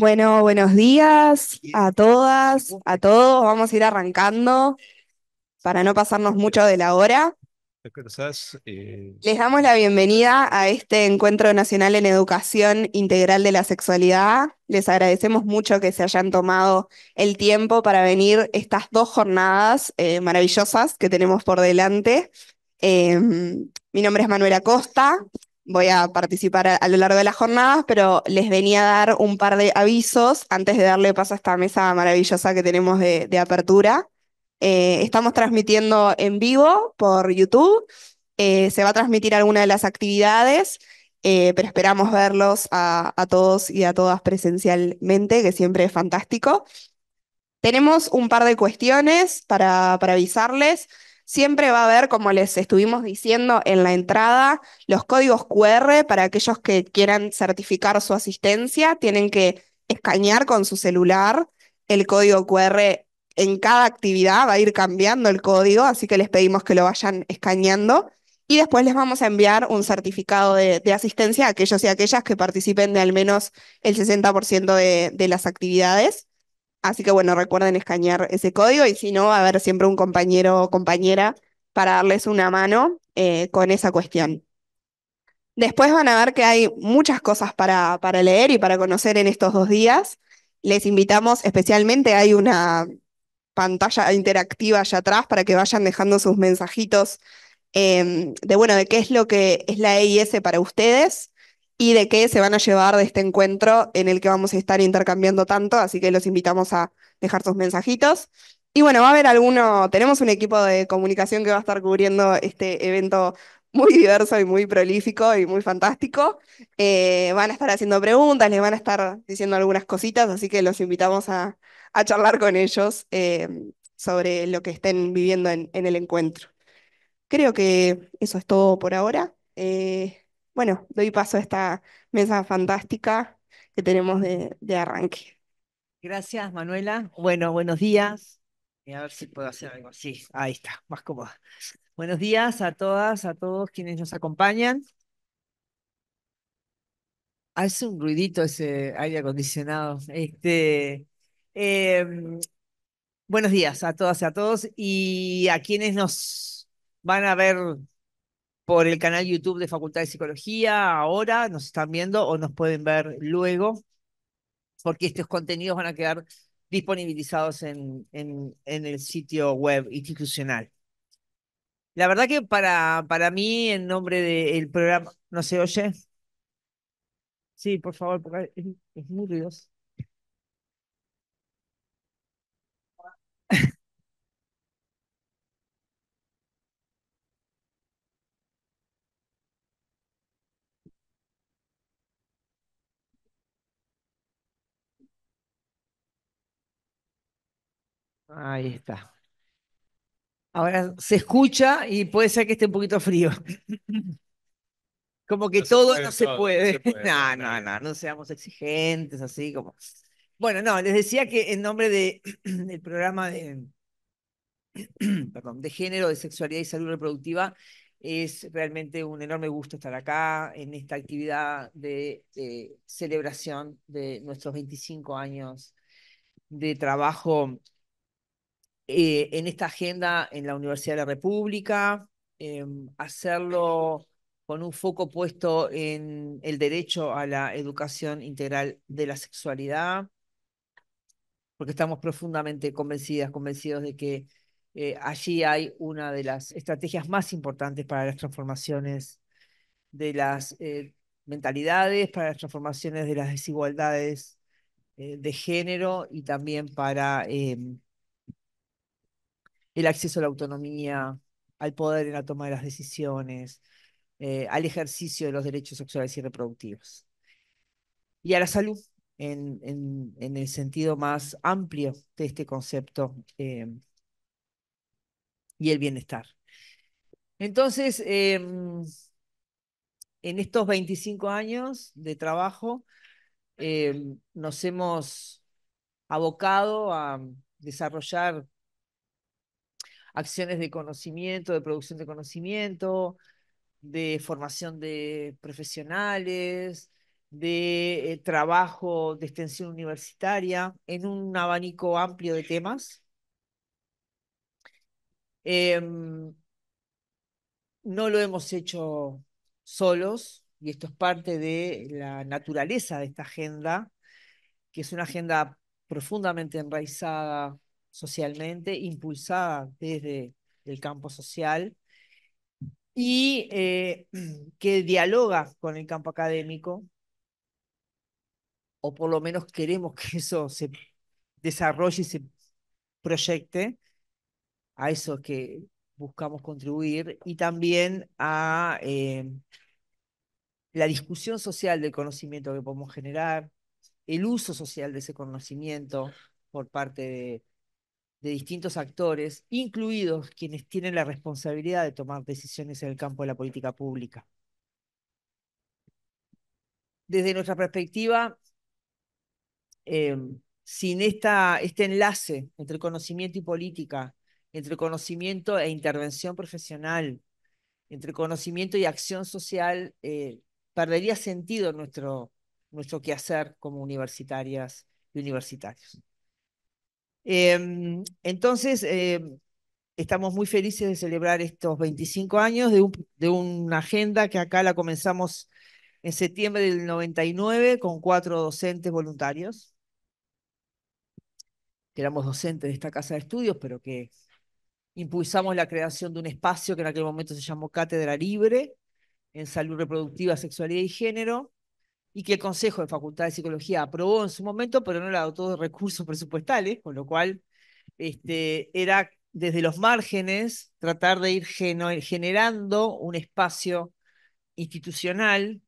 Bueno, buenos días a todas, a todos. Vamos a ir arrancando para no pasarnos mucho de la hora. Eh? Les damos la bienvenida a este Encuentro Nacional en Educación Integral de la Sexualidad. Les agradecemos mucho que se hayan tomado el tiempo para venir estas dos jornadas eh, maravillosas que tenemos por delante. Eh, mi nombre es Manuela Costa, voy a participar a, lo largo de las jornadas, pero les venía a dar un par de avisos antes de darle paso a esta mesa maravillosa que tenemos de, apertura. Eh, estamos transmitiendo en vivo por YouTube. Eh, se va a transmitir alguna de las actividades, eh, pero esperamos verlos a, todos y a todas presencialmente, que siempre es fantástico. Tenemos un par de cuestiones para avisarles. Siempre va a haber, como les estuvimos diciendo en la entrada, los códigos QR para aquellos que quieran certificar su asistencia. Tienen que escanear con su celular el código QR en cada actividad, va a ir cambiando el código, así que les pedimos que lo vayan escaneando. Y después les vamos a enviar un certificado de, asistencia a aquellos y aquellas que participen de al menos el 60% de las actividades. Así que bueno, recuerden escanear ese código y si no, va a haber siempre un compañero o compañera para darles una mano eh, con esa cuestión. Después van a ver que hay muchas cosas para, para leer y para conocer en estos dos días. Les invitamos especialmente, hay una pantalla interactiva allá atrás para que vayan dejando sus mensajitos em, de bueno, de qué es lo que es la EIS para ustedes y de qué se van a llevar de este encuentro en el que vamos a estar intercambiando tanto, así que los invitamos a dejar sus mensajitos. Y bueno, va a haber alguno, tenemos un equipo de comunicación que va a estar cubriendo este evento muy diverso y muy prolífico y muy fantástico. Eh, van a estar haciendo preguntas, les van a estar diciendo algunas cositas, así que los invitamos a, charlar con ellos eh, sobre lo que estén viviendo en, el encuentro. Creo que eso es todo por ahora. Eh, bueno, doy paso a esta mesa fantástica que tenemos de, arranque. Gracias, Manuela. Bueno, buenos días. Eh, a ver si puedo hacer algo. Sí, ahí está, más cómoda. Buenos días a todas, a todos quienes nos acompañan. Hace un ruidito ese aire acondicionado. Este, eh, buenos días a todas y a todos y a quienes nos van a ver por el canal YouTube de Facultad de Psicología ahora, nos están viendo o nos pueden ver luego, porque estos contenidos van a quedar disponibilizados en, en, el sitio web institucional. La verdad que para, para mí, en nombre del programa, ¿no se oye? Sí, por favor, porque es, es muy ruidoso. Ahí está. Ahora se escucha y puede ser que esté un poquito frío. Como que todo no se puede. no, no, no, no seamos exigentes, así como. Bueno, no, les decía que en nombre de, del programa de, de género, de sexualidad y salud reproductiva, es realmente un enorme gusto estar acá en esta actividad de, de celebración de nuestros 25 años de trabajo eh, en esta agenda en la Universidad de la República, em, hacerlo con un foco puesto en el derecho a la educación integral de la sexualidad, porque estamos profundamente convencidas, convencidos de que eh, allí hay una de las estrategias más importantes para las transformaciones de las eh, mentalidades, para las transformaciones de las desigualdades de género y también para em, el acceso a la autonomía, al poder en la toma de las decisiones, eh, al ejercicio de los derechos sexuales y reproductivos. Y a la salud, en, el sentido más amplio de este concepto eh, y el bienestar. Entonces, em, en estos 25 años de trabajo, em, nos hemos abocado a desarrollar acciones de conocimiento, de producción de conocimiento, de formación de profesionales, de eh, trabajo de extensión universitaria, en un abanico amplio de temas. Em, no lo hemos hecho solos, y esto es parte de la naturaleza de esta agenda, que es una agenda profundamente enraizada socialmente, impulsada desde el campo social y eh, que dialoga con el campo académico, o por lo menos queremos que eso se desarrolle y se proyecte, a eso que buscamos contribuir, y también a eh, la discusión social del conocimiento que podemos generar, el uso social de ese conocimiento por parte de de distintos actores, incluidos quienes tienen la responsabilidad de tomar decisiones en el campo de la política pública. Desde nuestra perspectiva, em, sin esta, este enlace entre conocimiento y política, entre conocimiento e intervención profesional, entre conocimiento y acción social, eh, perdería sentido nuestro, nuestro quehacer como universitarias y universitarios. Em, entonces, em, estamos muy felices de celebrar estos 25 años de, de una agenda que acá la comenzamos en septiembre del 99 con cuatro docentes voluntarios, que éramos docentes de esta casa de estudios, pero que impulsamos la creación de un espacio que en aquel momento se llamó Cátedra Libre en Salud Reproductiva, Sexualidad y Género, y que el Consejo de Facultad de Psicología aprobó en su momento, pero no le dotó de recursos presupuestales, con lo cual este, era desde los márgenes tratar de ir generando un espacio institucional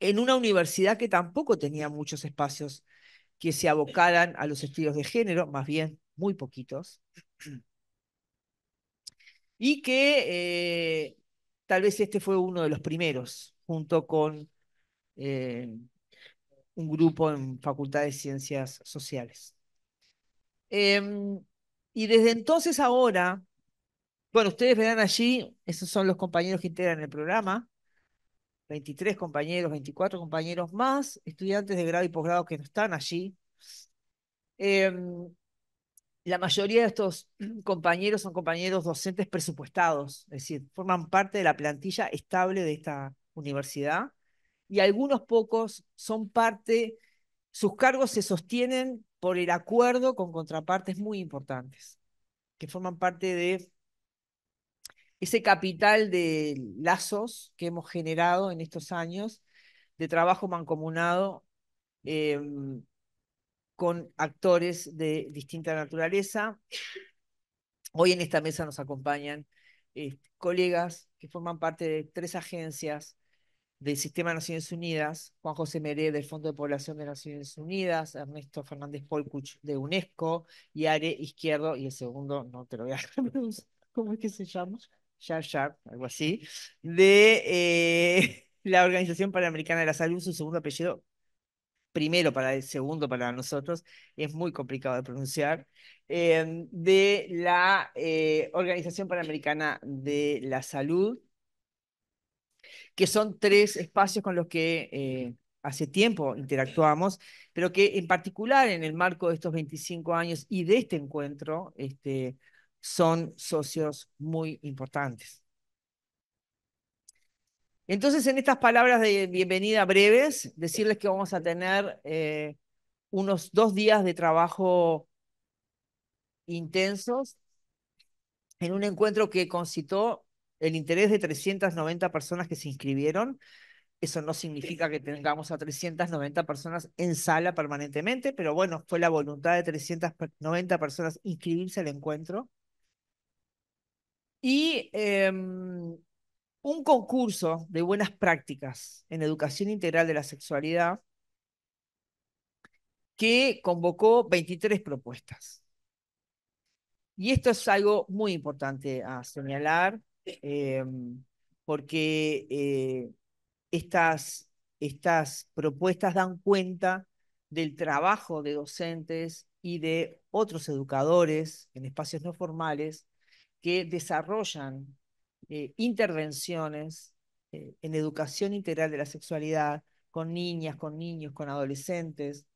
en una universidad que tampoco tenía muchos espacios que se abocaran a los estudios de género, más bien muy poquitos, y que eh, tal vez este fue uno de los primeros, junto con eh, un grupo en Facultad de Ciencias Sociales. Em, y desde entonces ahora, bueno, ustedes verán allí, esos son los compañeros que integran el programa, 23 compañeros, 24 compañeros más, estudiantes de grado y posgrado que no están allí. Em, la mayoría de estos compañeros son compañeros docentes presupuestados, es decir, forman parte de la plantilla estable de esta universidad y algunos pocos son parte, sus cargos se sostienen por el acuerdo con contrapartes muy importantes, que forman parte de ese capital de lazos que hemos generado en estos años de trabajo mancomunado eh, con actores de distinta naturaleza. Hoy en esta mesa nos acompañan eh, colegas que forman parte de tres agencias del Sistema de Naciones Unidas, Juan José Meré del Fondo de Población de Naciones Unidas, Ernesto Fernández Polcuch de UNESCO y Are Izquierdo, y el segundo no te lo voy a pronunciar, ¿cómo es que se llama? Ya, ya algo así, de eh, la Organización Panamericana de la Salud, su segundo apellido, primero para el segundo para nosotros, es muy complicado de pronunciar, eh, de la eh, Organización Panamericana de la Salud que son tres espacios con los que eh, hace tiempo interactuamos, pero que en particular en el marco de estos 25 años y de este encuentro este, son socios muy importantes. Entonces, en estas palabras de bienvenida breves, decirles que vamos a tener eh, unos dos días de trabajo intensos en un encuentro que concitó el interés de 390 personas que se inscribieron, eso no significa que tengamos a 390 personas en sala permanentemente, pero bueno, fue la voluntad de 390 personas inscribirse al encuentro. Y em, un concurso de buenas prácticas en educación integral de la sexualidad que convocó 23 propuestas. Y esto es algo muy importante a señalar, Em, porque eh, estas, estas propuestas dan cuenta del trabajo de docentes y de otros educadores en espacios no formales que desarrollan eh, intervenciones eh, en educación integral de la sexualidad con niñas, con niños, con adolescentes,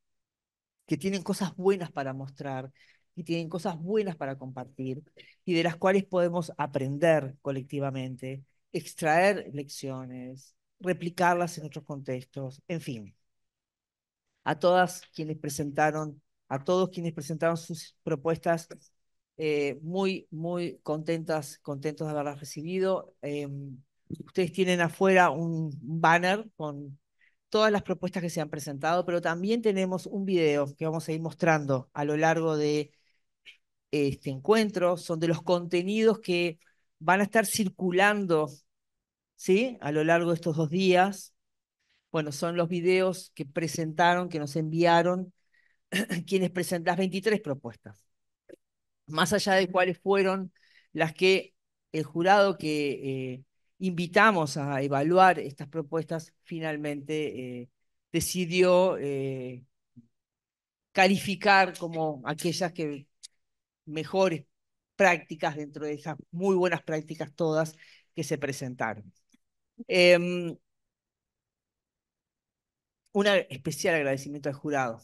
que tienen cosas buenas para mostrar, y tienen cosas buenas para compartir y de las cuales podemos aprender colectivamente, extraer lecciones, replicarlas en otros contextos, en fin. A todas quienes presentaron, a todos quienes presentaron sus propuestas, eh, muy, muy contentas, contentos de haberlas recibido. Eh, ustedes tienen afuera un banner con todas las propuestas que se han presentado, pero también tenemos un video que vamos a ir mostrando a lo largo de este encuentro, son de los contenidos que van a estar circulando ¿sí? a lo largo de estos dos días. Bueno, son los videos que presentaron, que nos enviaron quienes presentaron las 23 propuestas. Más allá de cuáles fueron las que el jurado que eh, invitamos a evaluar estas propuestas finalmente eh, decidió eh, calificar como aquellas que mejores prácticas dentro de esas muy buenas prácticas todas que se presentaron. Em, un especial agradecimiento al jurado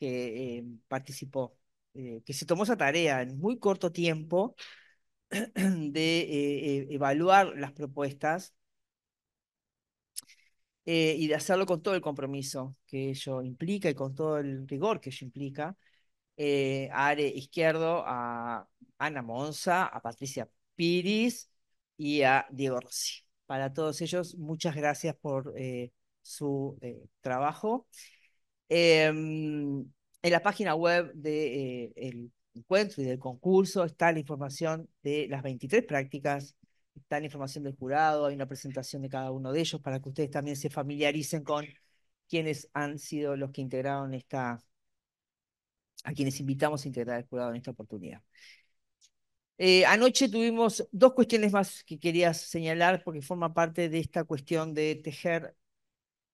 que em, participó, eh, que se tomó esa tarea en muy corto tiempo de eh, e, evaluar las propuestas eh, y de hacerlo con todo el compromiso que ello implica y con todo el rigor que ello implica a eh, Are Izquierdo, a Ana Monza, a Patricia Piris y a Diego Rossi. Para todos ellos, muchas gracias por eh, su eh, trabajo. Em, en la página web del encuentro y del concurso está la información de las 23 prácticas está la información del jurado, hay una presentación de cada uno de ellos para que ustedes también se familiaricen con quienes han sido los que integraron esta a quienes invitamos a integrar el jurado en esta oportunidad. Eh, anoche tuvimos dos cuestiones más que quería señalar porque forma parte de esta cuestión de tejer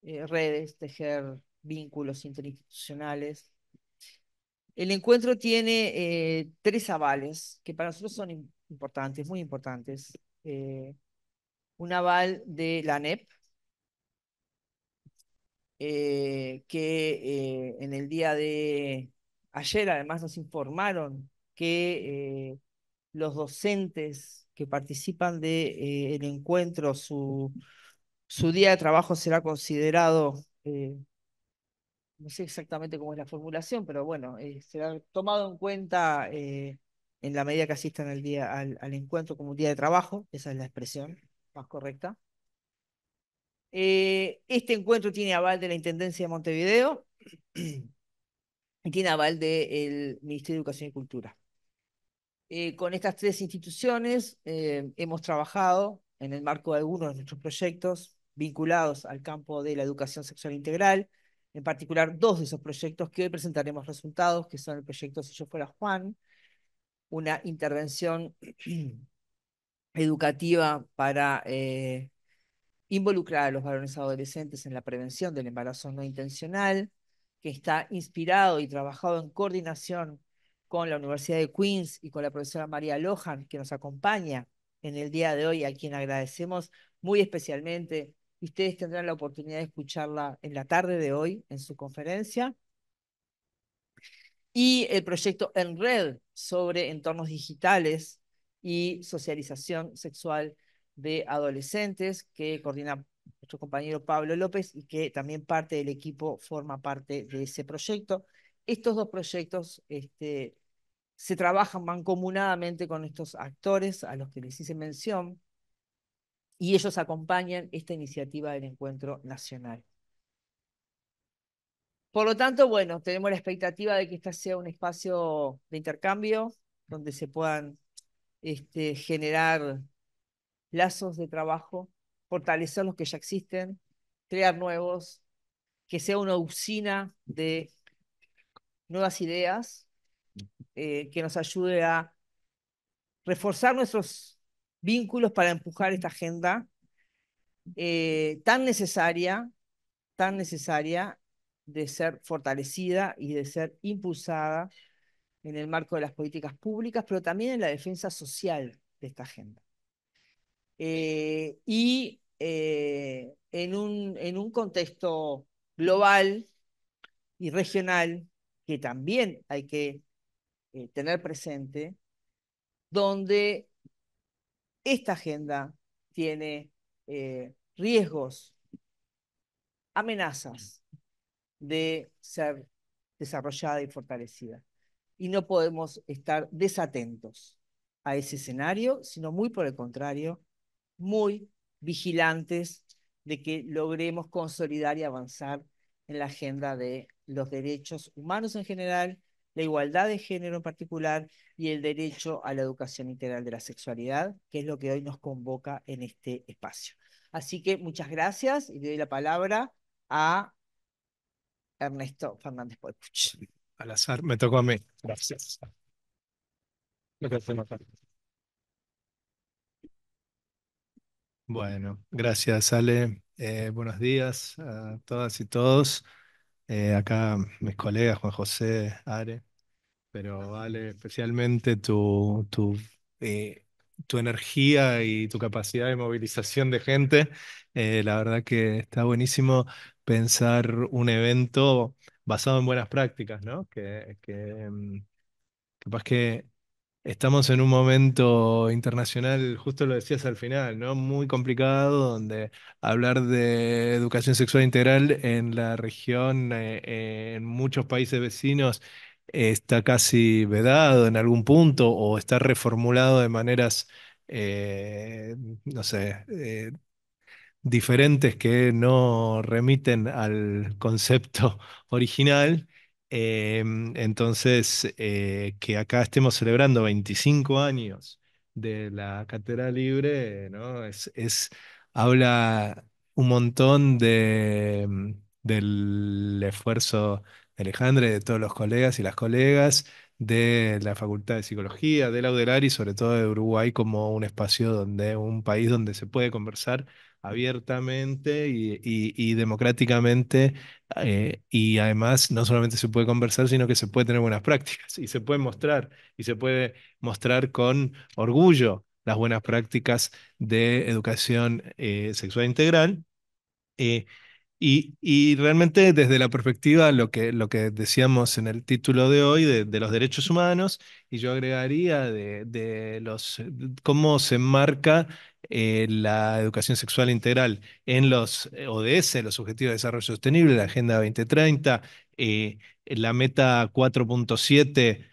eh, redes, tejer vínculos interinstitucionales. El encuentro tiene eh, tres avales que para nosotros son importantes, muy importantes. un aval de la ANEP, que en el día de Ayer además nos informaron que eh, los docentes que participan del de, eh, encuentro, su, su día de trabajo será considerado, eh, no sé exactamente cómo es la formulación, pero bueno, será tomado en cuenta en la medida que asistan al, día, al, encuentro como un día de trabajo, esa es la expresión más correcta. este encuentro tiene aval de la Intendencia de Montevideo tiene aval del Ministerio de Educación y Cultura. Eh, con estas tres instituciones eh, hemos trabajado en el marco de algunos de nuestros proyectos vinculados al campo de la educación sexual integral, en particular dos de esos proyectos que hoy presentaremos resultados, que son el proyecto Si yo fuera Juan, una intervención educativa para eh, involucrar a los varones adolescentes en la prevención del embarazo no intencional, que está inspirado y trabajado en coordinación con la Universidad de Queens y con la profesora María Lohan, que nos acompaña en el día de hoy, a quien agradecemos muy especialmente. Ustedes tendrán la oportunidad de escucharla en la tarde de hoy en su conferencia. Y el proyecto En Red sobre entornos digitales y socialización sexual de adolescentes que coordina nuestro compañero Pablo López, y que también parte del equipo forma parte de ese proyecto. Estos dos proyectos este, se trabajan mancomunadamente con estos actores a los que les hice mención, y ellos acompañan esta iniciativa del encuentro nacional. Por lo tanto, bueno, tenemos la expectativa de que este sea un espacio de intercambio donde se puedan este, generar lazos de trabajo fortalecer los que ya existen, crear nuevos, que sea una usina de nuevas ideas, eh, que nos ayude a reforzar nuestros vínculos para empujar esta agenda eh, tan necesaria, tan necesaria de ser fortalecida y de ser impulsada en el marco de las políticas públicas, pero también en la defensa social de esta agenda. Eh, y eh, en, un, en un contexto global y regional que también hay que eh, tener presente, donde esta agenda tiene eh, riesgos, amenazas de ser desarrollada y fortalecida. Y no podemos estar desatentos a ese escenario, sino muy por el contrario, muy vigilantes de que logremos consolidar y avanzar en la agenda de los derechos humanos en general, la igualdad de género en particular y el derecho a la educación integral de la sexualidad, que es lo que hoy nos convoca en este espacio. Así que muchas gracias y le doy la palabra a Ernesto Fernández Poipuch. Al azar, me tocó a mí. Gracias. Lo que Bueno, gracias Ale. Eh, buenos días a todas y todos. Eh, acá mis colegas, Juan José, Are, pero Ale, especialmente tu, tu, eh, tu energía y tu capacidad de movilización de gente. la verdad que está buenísimo pensar un evento basado en buenas prácticas, ¿no? Que, que mm, capaz que Estamos en un momento internacional, justo lo decías al final, ¿no? Muy complicado, donde hablar de educación sexual integral en la región, eh, eh, en muchos países vecinos, está casi vedado en algún punto o está reformulado de maneras, eh, no sé, diferentes que no remiten al concepto original. Em, entonces, eh, que acá estemos celebrando 25 años de la Cátedra Libre, Es, habla un montón de, del esfuerzo de Alejandro, y de todos los colegas y las colegas de la Facultad de Psicología, de la y sobre todo de Uruguay como un espacio donde, un país donde se puede conversar abiertamente y, democráticamente eh, y además no solamente se puede conversar, sino que se puede tener buenas prácticas y se puede mostrar y se puede mostrar con orgullo las buenas prácticas de educación eh, sexual integral. Eh, y, realmente desde la perspectiva, lo que, lo que decíamos en el título de hoy, de, los derechos humanos, y yo agregaría de, los, cómo se marca eh, la educación sexual integral en los eh, ODS, los Objetivos de Desarrollo Sostenible, la Agenda 2030, eh, la meta 4.7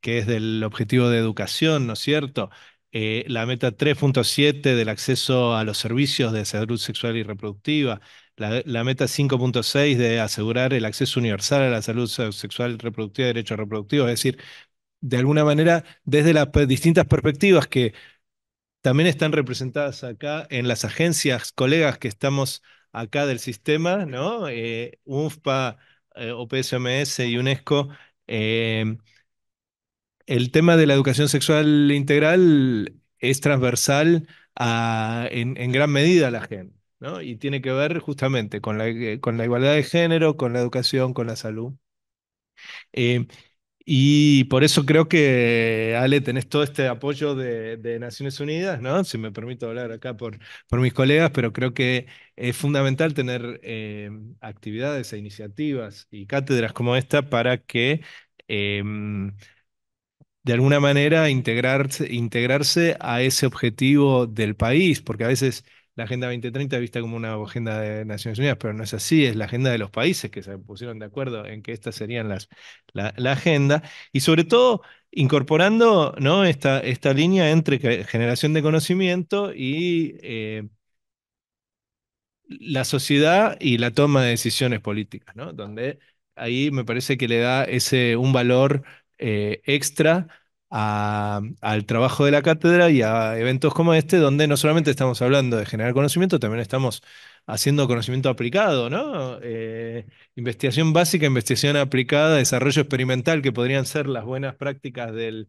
que es del objetivo de educación, ¿no es cierto? Eh, la meta 3.7 del acceso a los servicios de salud sexual y reproductiva, la, meta 5.6 de asegurar el acceso universal a la salud sexual, y reproductiva y derechos reproductivos, es decir, de alguna manera, desde las distintas perspectivas que también están representadas acá en las agencias, colegas que estamos acá del sistema, ¿no? Eh, UNFPA, eh, OPSMS y UNESCO, eh, el tema de la educación sexual integral es transversal a, en, gran medida a la gente, ¿no? Y tiene que ver justamente con la, eh, con la igualdad de género, con la educación, con la salud. Eh, y por eso creo que, Ale, tenés todo este apoyo de, Naciones Unidas, ¿no? Si me permito hablar acá por, por mis colegas, pero creo que es fundamental tener eh, actividades e iniciativas y cátedras como esta para que em, de alguna manera integrarse, integrarse a ese objetivo del país, porque a veces la Agenda 2030 es vista como una agenda de Naciones Unidas, pero no es así, es la agenda de los países que se pusieron de acuerdo en que estas serían las, la, agenda, y sobre todo incorporando ¿no? esta, esta línea entre generación de conocimiento y eh, la sociedad y la toma de decisiones políticas, ¿no? donde ahí me parece que le da ese, un valor eh, extra al trabajo de la cátedra y a eventos como este, donde no solamente estamos hablando de generar conocimiento, también estamos haciendo conocimiento aplicado, ¿no? Eh, investigación básica, investigación aplicada, desarrollo experimental, que podrían ser las buenas prácticas que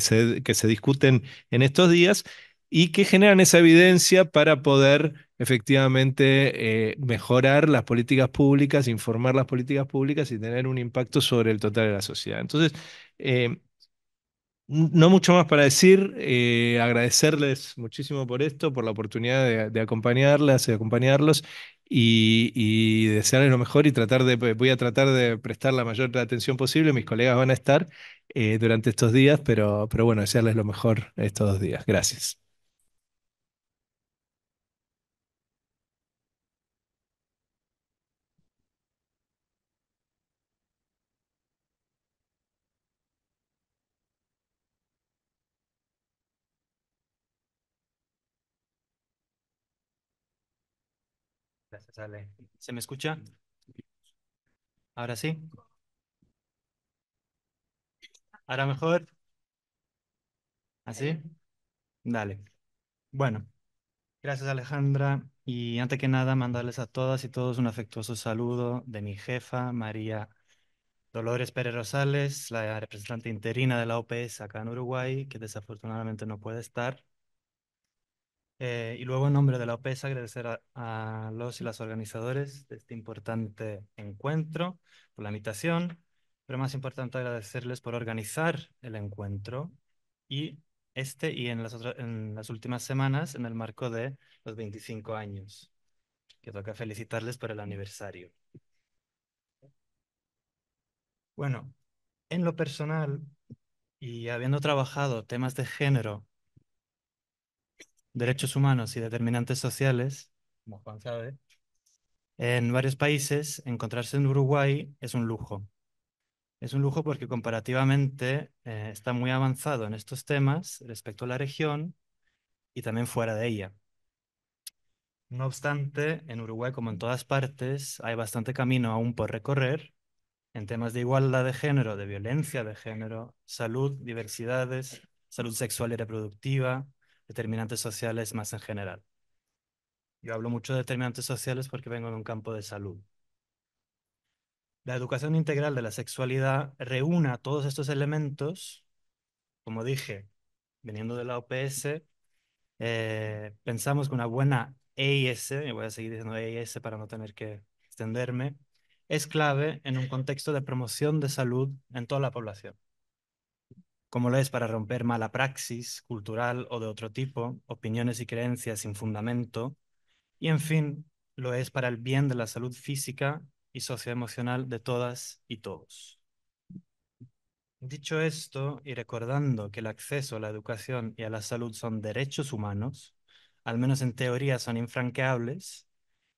se discuten en estos días y que generan esa evidencia para poder efectivamente eh, mejorar las políticas públicas, informar las políticas públicas y tener un impacto sobre el total de la sociedad. Entonces, eh, no mucho más para decir, eh, agradecerles muchísimo por esto, por la oportunidad de, acompañarlas y acompañarlos y, desearles lo mejor y tratar de, voy a tratar de prestar la mayor atención posible, mis colegas van a estar durante estos días, pero, pero bueno, desearles lo mejor estos dos días. Gracias. ¿Se me escucha? Mm. Ahora sí. Ahora mejor. ¿Así? Eh. Dale. Bueno, gracias Alejandra. Y antes que nada, mandarles a todas y todos un afectuoso saludo de mi jefa, María Dolores Pérez Rosales, la representante interina de la OPS acá en Uruguay, que desafortunadamente no puede estar. Eh, y luego, en nombre de la OPES, agradecer a, los y las organizadores de este importante encuentro por la invitación, pero más importante agradecerles por organizar el encuentro y este y en las, en las últimas semanas en el marco de los 25 años, que toca felicitarles por el aniversario. Bueno, en lo personal y habiendo trabajado temas de género derechos humanos y determinantes sociales, como Juan sabe, en varios países, encontrarse en Uruguay es un lujo. Es un lujo porque comparativamente eh, está muy avanzado en estos temas respecto a la región y también fuera de ella. No obstante, en Uruguay, como en todas partes, hay bastante camino aún por recorrer en temas de igualdad de género, de violencia de género, salud, diversidades, salud sexual y reproductiva, determinantes sociales más en general. Yo hablo mucho de determinantes sociales porque vengo de un campo de salud. La educación integral de la sexualidad reúna todos estos elementos, como dije, viniendo de la OPS, eh, pensamos que una buena EIS, y voy a seguir diciendo EIS para no tener que extenderme, es clave en un contexto de promoción de salud en toda la población como lo es para romper mala praxis cultural o de otro tipo, opiniones y creencias sin fundamento, y en fin, lo es para el bien de la salud física y socioemocional de todas y todos. Dicho esto, y recordando que el acceso a la educación y a la salud son derechos humanos, al menos en teoría son infranqueables,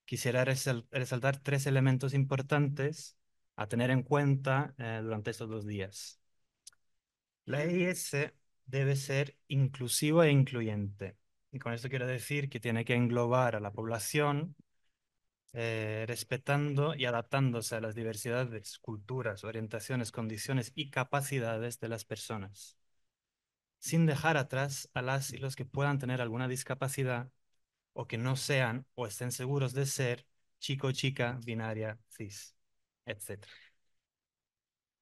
quisiera resaltar tres elementos importantes a tener en cuenta eh, durante estos dos días. La EIS debe ser inclusiva e incluyente. Y con esto quiero decir que tiene que englobar a la población, eh, respetando y adaptándose a las diversidades, culturas, orientaciones, condiciones y capacidades de las personas, sin dejar atrás a las y los que puedan tener alguna discapacidad o que no sean o estén seguros de ser chico, chica, binaria, cis, etc.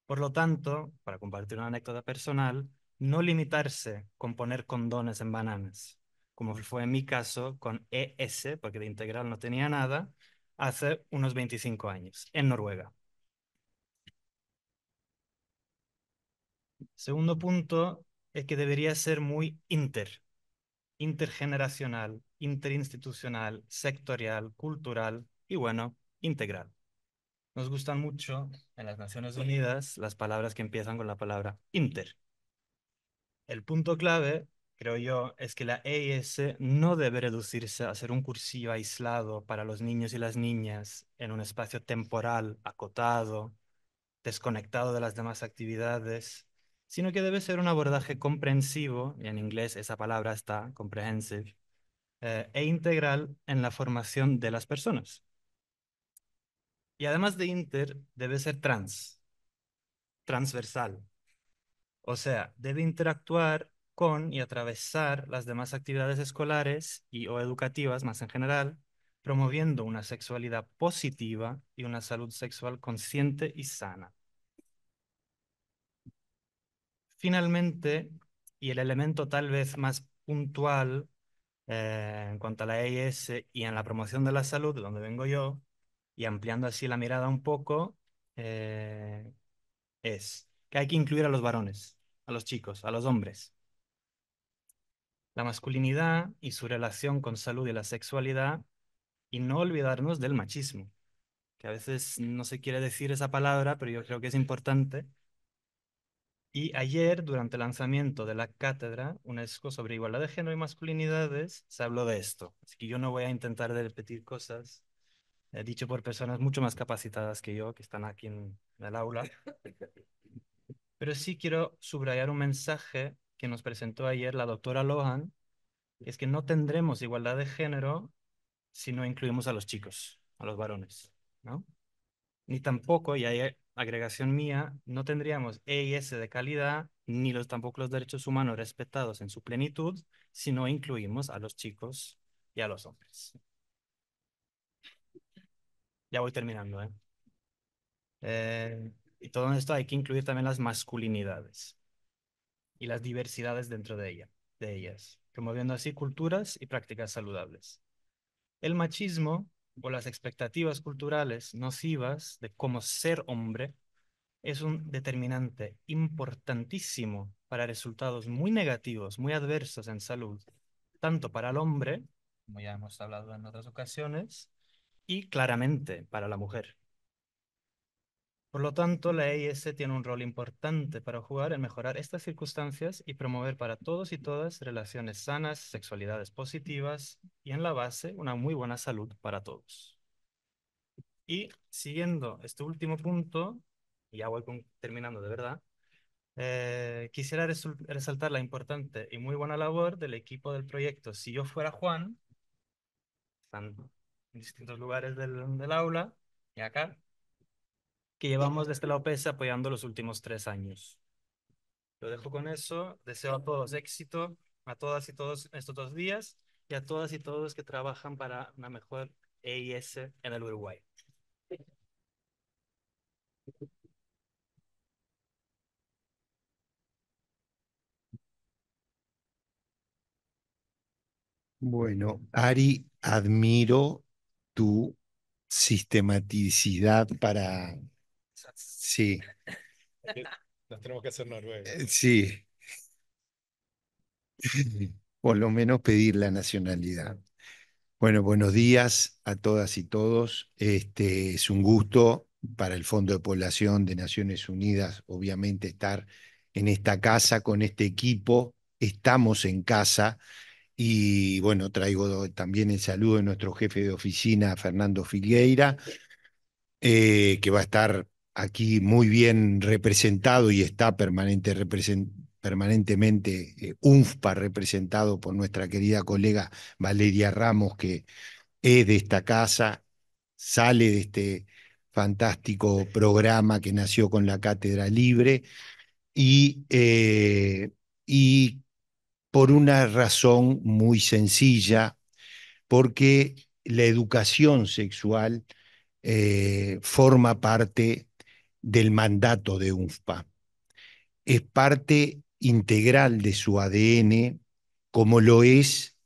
Por lo tanto, para compartir una anécdota personal, no limitarse con poner condones en bananas, como fue en mi caso con ES, porque de integral no tenía nada, hace unos 25 años, en Noruega. Segundo punto es que debería ser muy inter, intergeneracional, interinstitucional, sectorial, cultural y bueno, integral. Nos gustan mucho en las Naciones Unidas las palabras que empiezan con la palabra inter. El punto clave, creo yo, es que la EIS no debe reducirse a ser un cursillo aislado para los niños y las niñas en un espacio temporal acotado, desconectado de las demás actividades, sino que debe ser un abordaje comprensivo, y en inglés esa palabra está, comprehensive, eh, e integral en la formación de las personas. Y además de inter, debe ser trans, transversal. O sea, debe interactuar con y atravesar las demás actividades escolares y o educativas más en general, promoviendo una sexualidad positiva y una salud sexual consciente y sana. Finalmente, y el elemento tal vez más puntual eh, en cuanto a la EIS y en la promoción de la salud, de donde vengo yo, y ampliando así la mirada un poco, eh, es que hay que incluir a los varones, a los chicos, a los hombres. La masculinidad y su relación con salud y la sexualidad, y no olvidarnos del machismo, que a veces no se quiere decir esa palabra, pero yo creo que es importante. Y ayer, durante el lanzamiento de la cátedra UNESCO sobre igualdad de género y masculinidades, se habló de esto. Así que yo no voy a intentar repetir cosas eh, dicho por personas mucho más capacitadas que yo, que están aquí en, el aula. Pero sí quiero subrayar un mensaje que nos presentó ayer la doctora Lohan, que es que no tendremos igualdad de género si no incluimos a los chicos, a los varones, ¿no? Ni tampoco, y hay agregación mía, no tendríamos EIS de calidad ni los, tampoco los derechos humanos respetados en su plenitud si no incluimos a los chicos y a los hombres. Ya voy terminando, ¿eh? Eh, y todo esto hay que incluir también las masculinidades y las diversidades dentro de, de ellas, promoviendo así culturas y prácticas saludables. El machismo o las expectativas culturales nocivas de cómo ser hombre es un determinante importantísimo para resultados muy negativos, muy adversos en salud, tanto para el hombre, como ya hemos hablado en otras ocasiones, y claramente para la mujer. Por lo tanto, la EIS tiene un rol importante para jugar en mejorar estas circunstancias y promover para todos y todas relaciones sanas, sexualidades positivas y en la base una muy buena salud para todos. Y siguiendo este último punto, ya voy terminando de verdad, eh, quisiera resaltar la importante y muy buena labor del equipo del proyecto Si yo fuera Juan, en distintos lugares del, aula y acá, que llevamos desde este la OPS apoyando los últimos tres años. Lo dejo con eso. Deseo a todos éxito, a todas y todos estos dos días y a todas y todos que trabajan para una mejor EIS en el Uruguay. Bueno, Ari, admiro tu sistematicidad para... Sí. Nos tenemos que hacer noruegos. Eh, sí. Por lo menos pedir la nacionalidad. Bueno, buenos días a todas y todos. Este es un gusto para el Fondo de Población de Naciones Unidas, obviamente, estar en esta casa con este equipo. Estamos en casa y bueno, traigo también el saludo de nuestro jefe de oficina, Fernando Figueira, eh, que va a estar aquí muy bien representado y está permanentemente eh, UNFPA representado por nuestra querida colega Valeria Ramos, que es de esta casa, sale de este fantástico programa que nació con la Cátedra Libre y, eh, y por una razón muy sencilla, porque la educación sexual eh, forma parte del mandato de UNFPA. Es parte integral de su ADN, como lo es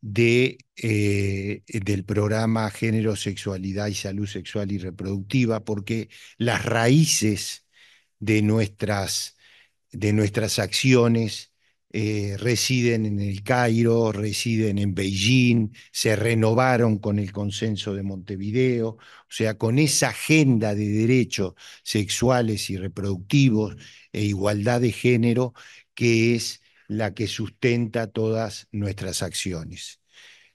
de, eh, del programa Género, Sexualidad y Salud Sexual y Reproductiva, porque las raíces de nuestras, de nuestras acciones eh, residen en el Cairo, residen en Beijing, se renovaron con el consenso de Montevideo, o sea, con esa agenda de derechos sexuales y reproductivos e igualdad de género que es la que sustenta todas nuestras acciones.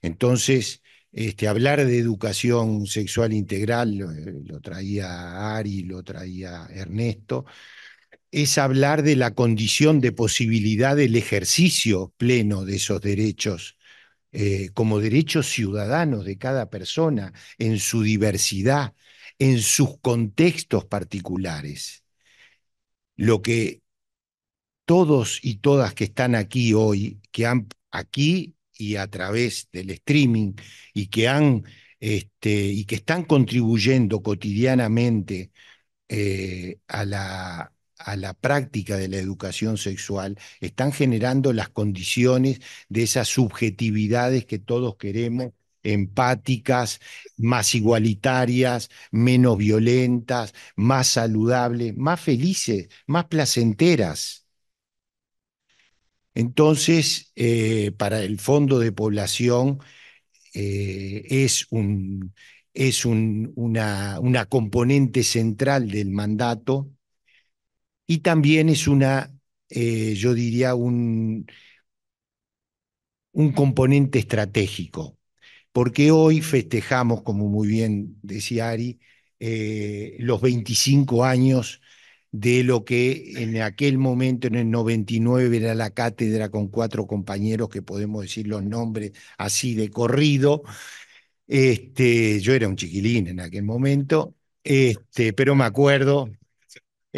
Entonces, este, hablar de educación sexual integral, lo eh, traía Ari, lo traía Ernesto, es hablar de la condición de posibilidad del ejercicio pleno de esos derechos, eh, como derechos ciudadanos de cada persona, en su diversidad, en sus contextos particulares. Lo que todos y todas que están aquí hoy, que han aquí y a través del streaming y que han este, y que están contribuyendo cotidianamente eh, a la a la práctica de la educación sexual, están generando las condiciones de esas subjetividades que todos queremos empáticas, más igualitarias, menos violentas, más saludables, más felices, más placenteras. Entonces, eh, para el fondo de población eh, es, una componente central del mandato y también es una, eh, yo diría, un, un componente estratégico, porque hoy festejamos, como muy bien decía Ari, eh, los 25 años de lo que en aquel momento, en el 99, era la cátedra con cuatro compañeros que podemos decir los nombres así de corrido. Este, yo era un chiquilín en aquel momento, este, pero me acuerdo,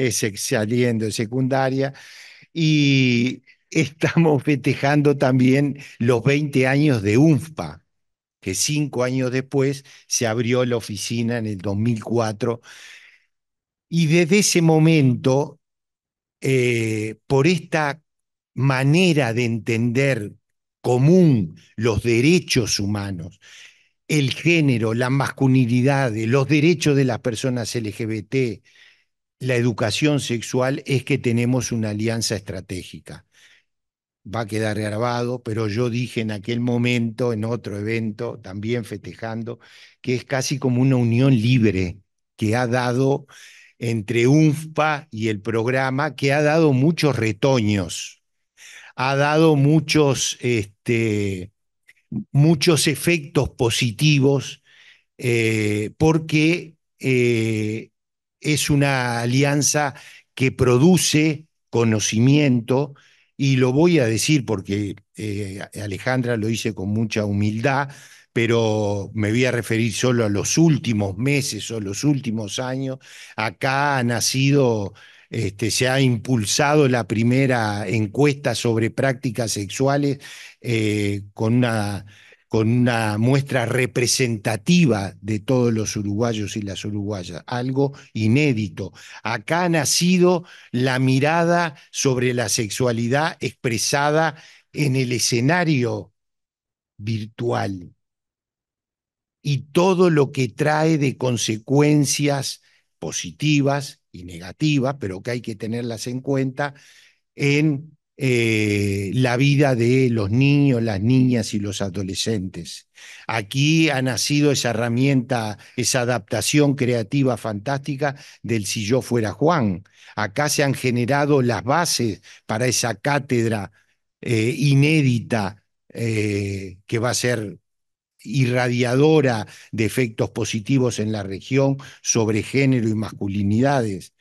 eh, saliendo de secundaria, y estamos festejando también los 20 años de UNFPA, que cinco años después se abrió la oficina en el 2004. Y desde ese momento, eh, por esta manera de entender común los derechos humanos, el género, la masculinidad, los derechos de las personas LGBT, la educación sexual es que tenemos una alianza estratégica. Va a quedar grabado, pero yo dije en aquel momento, en otro evento, también festejando, que es casi como una unión libre que ha dado entre UNFPA y el programa, que ha dado muchos retoños, ha dado muchos, este, muchos efectos positivos, eh, porque eh, es una alianza que produce conocimiento, y lo voy a decir porque eh, Alejandra lo hice con mucha humildad, pero me voy a referir solo a los últimos meses o los últimos años. Acá ha nacido, este, se ha impulsado la primera encuesta sobre prácticas sexuales eh, con una con una muestra representativa de todos los uruguayos y las uruguayas, algo inédito. Acá ha nacido la mirada sobre la sexualidad expresada en el escenario virtual y todo lo que trae de consecuencias positivas y negativas, pero que hay que tenerlas en cuenta en eh, la vida de los niños, las niñas y los adolescentes. Aquí ha nacido esa herramienta, esa adaptación creativa fantástica del Si yo fuera Juan. Acá se han generado las bases para esa cátedra eh, inédita eh, que va a ser irradiadora de efectos positivos en la región sobre género y masculinidades.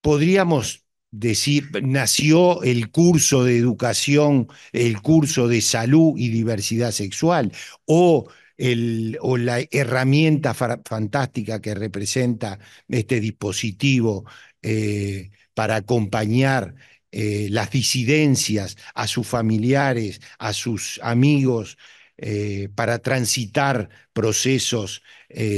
podríamos decir, nació el curso de educación, el curso de salud y diversidad sexual, o, la herramienta fantástica que representa este dispositivo eh, para acompañar eh, las disidencias a sus familiares, a sus amigos, eh, para transitar procesos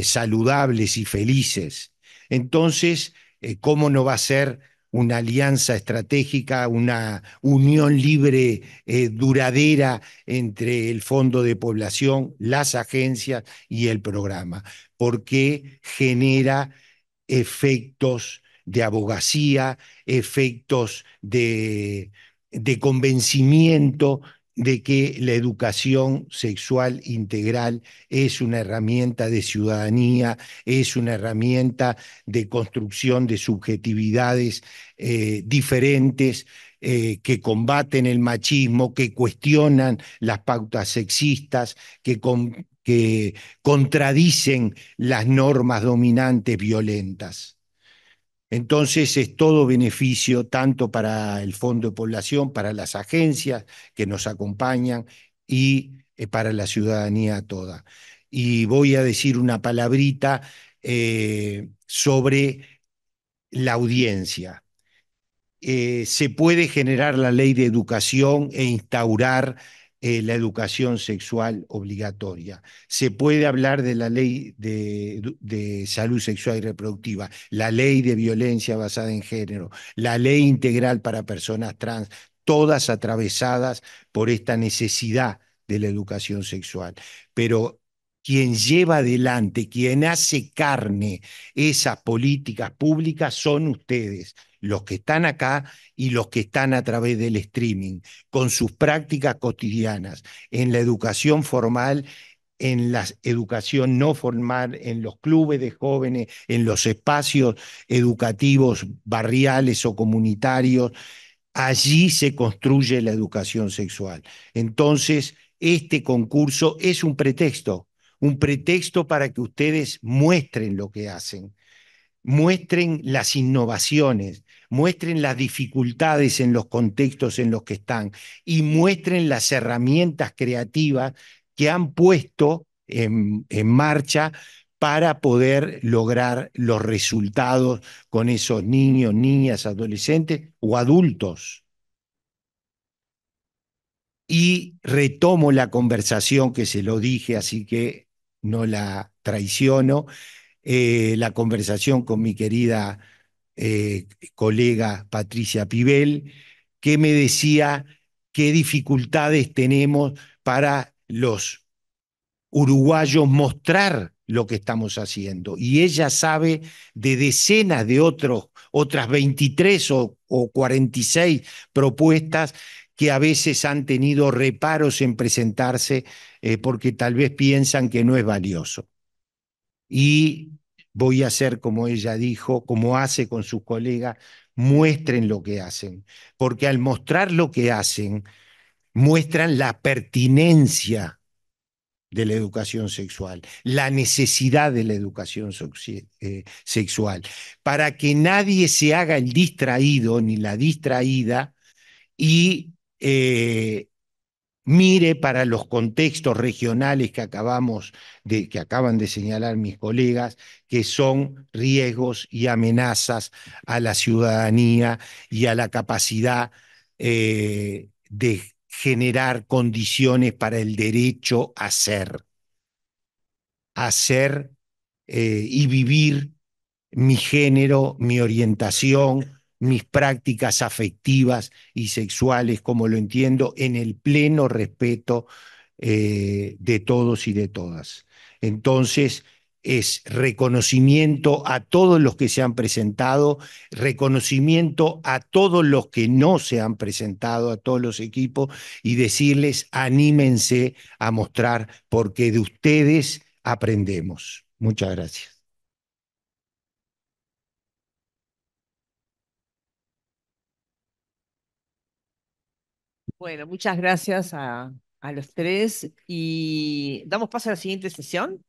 saludables y felices. Entonces, ¿cómo no va a ser una alianza estratégica, una unión libre, eh, duradera entre el Fondo de Población, las agencias y el programa, porque genera efectos de abogacía, efectos de convencimiento de que la educación sexual integral es una herramienta de ciudadanía, es una herramienta de construcción de subjetividades eh, diferentes eh, que combaten el machismo, que cuestionan las pautas sexistas, que contradicen las normas dominantes violentas. Entonces es todo beneficio tanto para el fondo de población, para las agencias que nos acompañan y eh, para la ciudadanía toda. Y voy a decir una palabrita eh, sobre la audiencia. Eh, se puede generar la ley de educación e instaurar eh, la educación sexual obligatoria. Se puede hablar de la ley de, salud sexual y reproductiva, la ley de violencia basada en género, la ley integral para personas trans, todas atravesadas por esta necesidad de la educación sexual. Pero quien lleva adelante, quien hace carne esas políticas públicas son ustedes, los que están acá y los que están a través del streaming, con sus prácticas cotidianas, en la educación formal, en la educación no formal, en los clubes de jóvenes, en los espacios educativos barriales o comunitarios. Allí se construye la educación sexual. Entonces, este concurso es un pretexto, un pretexto para que ustedes muestren lo que hacen, muestren las innovaciones, muestren las dificultades en los contextos en los que están y muestren las herramientas creativas que han puesto en, marcha para poder lograr los resultados con esos niños, niñas, adolescentes o adultos. Y retomo la conversación que se lo dije, así que no la traiciono, eh, la conversación con mi querida eh, colega Patricia Pibel, que me decía qué dificultades tenemos para los uruguayos mostrar lo que estamos haciendo. Y ella sabe de decenas de otros, otras 23 o, 46 propuestas que a veces han tenido reparos en presentarse eh, porque tal vez piensan que no es valioso. Y voy a hacer como ella dijo, como hace con sus colegas, muestren lo que hacen, porque al mostrar lo que hacen, muestran la pertinencia de la educación sexual, la necesidad de la educación eh, sexual, para que nadie se haga el distraído ni la distraída y eh, mire para los contextos regionales que, acabamos de, que acaban de señalar mis colegas, que son riesgos y amenazas a la ciudadanía y a la capacidad eh, de generar condiciones para el derecho a ser, a ser eh, y vivir mi género, mi orientación, mis prácticas afectivas y sexuales, como lo entiendo, en el pleno respeto eh, de todos y de todas. Entonces, es reconocimiento a todos los que se han presentado, reconocimiento a todos los que no se han presentado, a todos los equipos, y decirles, anímense a mostrar, porque de ustedes aprendemos. Muchas gracias. Bueno, muchas gracias a, los tres y damos paso a la siguiente sesión.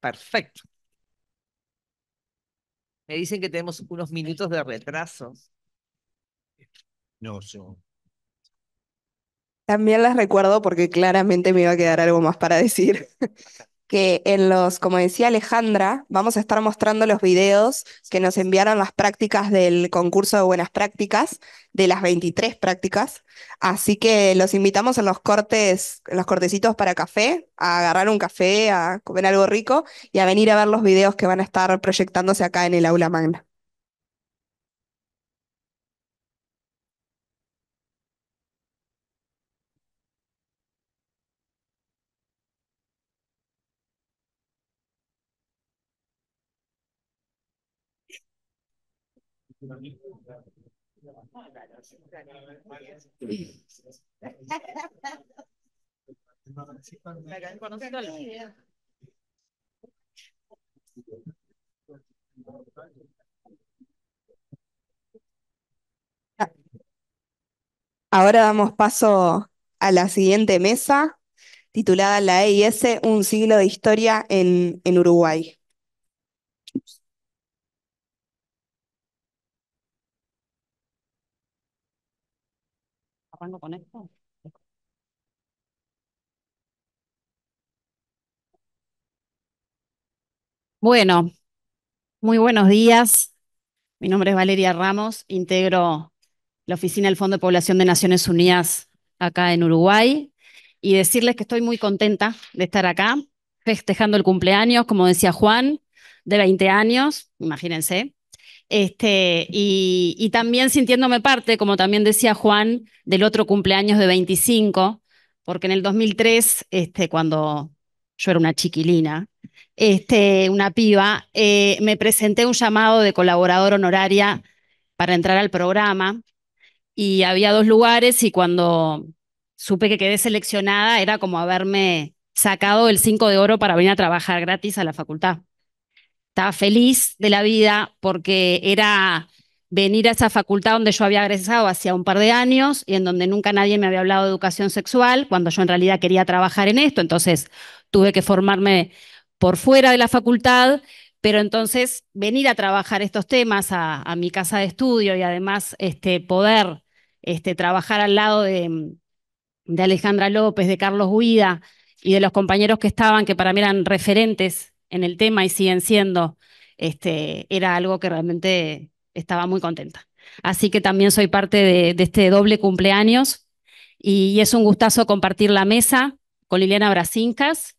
Perfecto. Me dicen que tenemos unos minutos de retraso. No, yo. También las recuerdo porque claramente me iba a quedar algo más para decir que en los, como decía Alejandra, vamos a estar mostrando los videos que nos enviaron las prácticas del concurso de buenas prácticas, de las 23 prácticas. Así que los invitamos en los cortes, los cortecitos para café, a agarrar un café, a comer algo rico y a venir a ver los videos que van a estar proyectándose acá en el aula magna. Ahora damos paso a la siguiente mesa, titulada La EIS, un siglo de historia en, en Uruguay. Bueno, muy buenos días. Mi nombre es Valeria Ramos, integro la oficina del Fondo de Población de Naciones Unidas acá en Uruguay y decirles que estoy muy contenta de estar acá festejando el cumpleaños, como decía Juan, de 20 años, imagínense. Este, y, también sintiéndome parte, como también decía Juan, del otro cumpleaños de 25, porque en el 2003, este, cuando yo era una chiquilina, este, una piba, eh, me presenté un llamado de colaborador honoraria para entrar al programa y había dos lugares y cuando supe que quedé seleccionada era como haberme sacado el 5 de oro para venir a trabajar gratis a la facultad. Estaba feliz de la vida porque era venir a esa facultad donde yo había egresado hacía un par de años y en donde nunca nadie me había hablado de educación sexual, cuando yo en realidad quería trabajar en esto, entonces tuve que formarme por fuera de la facultad, pero entonces venir a trabajar estos temas a, mi casa de estudio y además este, poder este, trabajar al lado de, de Alejandra López, de Carlos Guida y de los compañeros que estaban, que para mí eran referentes en el tema y siguen siendo, este, era algo que realmente estaba muy contenta. Así que también soy parte de, este doble cumpleaños y es un gustazo compartir la mesa con Liliana Brasincas,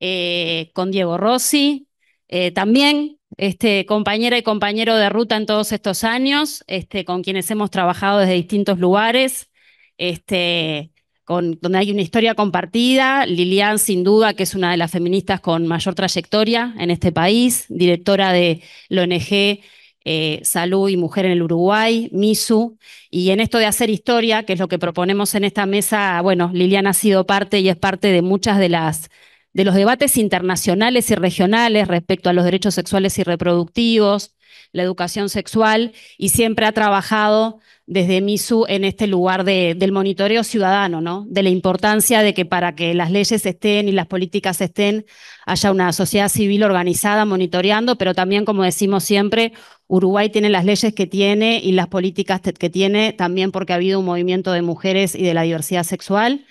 eh, con Diego Rossi, eh, también este, compañera y compañero de ruta en todos estos años, este, con quienes hemos trabajado desde distintos lugares. Este, donde hay una historia compartida. Lilian, sin duda, que es una de las feministas con mayor trayectoria en este país, directora de la ONG eh, Salud y Mujer en el Uruguay, MISU. Y en esto de hacer historia, que es lo que proponemos en esta mesa, bueno, Lilian ha sido parte y es parte de muchas de las de los debates internacionales y regionales respecto a los derechos sexuales y reproductivos, la educación sexual, y siempre ha trabajado desde MISU en este lugar del monitoreo ciudadano, ¿no? De la importancia de que para que las leyes estén y las políticas estén, haya una sociedad civil organizada monitoreando, pero también, como decimos siempre, Uruguay tiene las leyes que tiene y las políticas que tiene, también porque ha habido un movimiento de mujeres y de la diversidad sexual.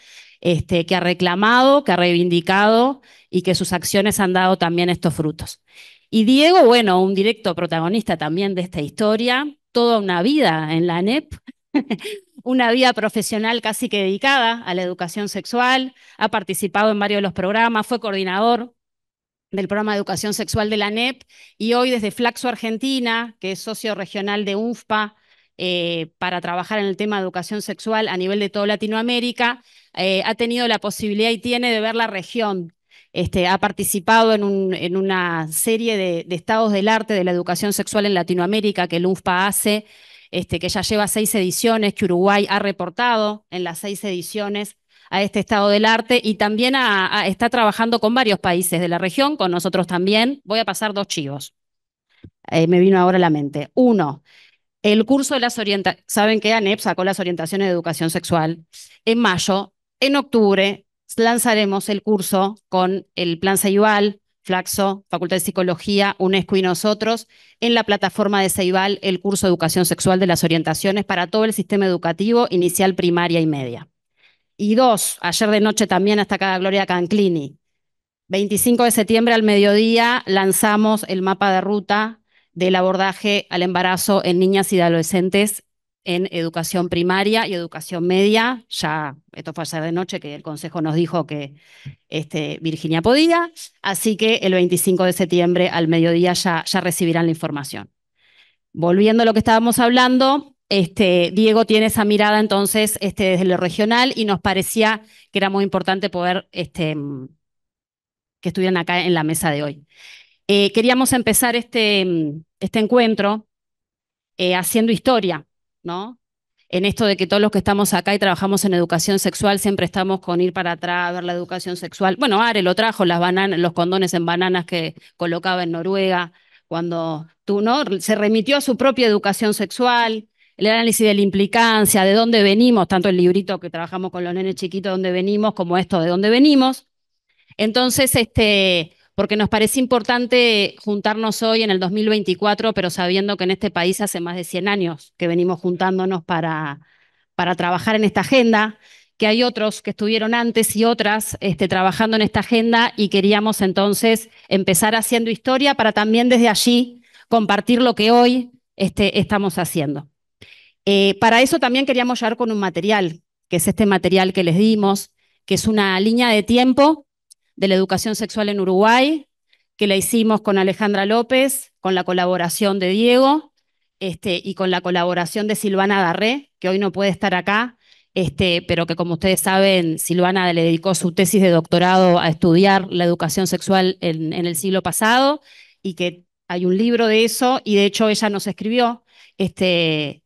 Este, que ha reclamado, que ha reivindicado y que sus acciones han dado también estos frutos. Y Diego, bueno, un directo protagonista también de esta historia, toda una vida en la ANEP, una vida profesional casi que dedicada a la educación sexual, ha participado en varios de los programas, fue coordinador del programa de educación sexual de la ANEP y hoy desde Flaxo Argentina, que es socio regional de UNFPA, eh, para trabajar en el tema de educación sexual a nivel de toda Latinoamérica, eh, ha tenido la posibilidad y tiene de ver la región este, ha participado en, una serie de, estados del arte de la educación sexual en Latinoamérica que el UNFPA hace, este, que ya lleva seis ediciones, que Uruguay ha reportado en las seis ediciones a este estado del arte y también está trabajando con varios países de la región, con nosotros también. Voy a pasar dos chivos. Eh, me vino ahora a la mente. Uno, el curso de las orientaciones, saben que ANEP sacó las orientaciones de educación sexual en mayo, en octubre lanzaremos el curso con el Plan Ceibal, Flaxo, Facultad de Psicología, UNESCO y nosotros, en la plataforma de Ceibal, el curso Educación Sexual de las Orientaciones para todo el sistema educativo inicial, primaria y media. Y dos, ayer de noche también hasta cada Gloria Canclini. 25 de septiembre al mediodía lanzamos el mapa de ruta del abordaje al embarazo en niñas y adolescentes en educación primaria y educación media. Ya, esto fue ayer de noche que el Consejo nos dijo que este, Virginia podía, así que el 25 de septiembre al mediodía ya, recibirán la información. Volviendo a lo que estábamos hablando, este, Diego tiene esa mirada entonces este, desde lo regional y nos parecía que era muy importante poder que estuvieran acá en la mesa de hoy. Eh, queríamos empezar este, encuentro eh, haciendo historia, ¿no? En esto de que todos los que estamos acá y trabajamos en educación sexual siempre estamos con ir para atrás, a ver la educación sexual. Bueno, Are lo trajo, las los condones en bananas que colocaba en Noruega, cuando tú, ¿no? Se remitió a su propia educación sexual, el análisis de la implicancia, de dónde venimos, tanto el librito que trabajamos con los nenes chiquitos, de dónde venimos, como esto, de dónde venimos. Entonces, este, porque nos parece importante juntarnos hoy en el 2024, pero sabiendo que en este país hace más de 100 años que venimos juntándonos para, para trabajar en esta agenda, que hay otros que estuvieron antes y otras este, trabajando en esta agenda y queríamos entonces empezar haciendo historia para también desde allí compartir lo que hoy este, estamos haciendo. Eh, para eso también queríamos llegar con un material, que es este material que les dimos, que es una línea de tiempo de la educación sexual en Uruguay, que la hicimos con Alejandra López, con la colaboración de Diego este, y con la colaboración de Silvana Garré, que hoy no puede estar acá, este, pero que como ustedes saben, Silvana le dedicó su tesis de doctorado a estudiar la educación sexual en, el siglo pasado y que hay un libro de eso y de hecho ella nos escribió este,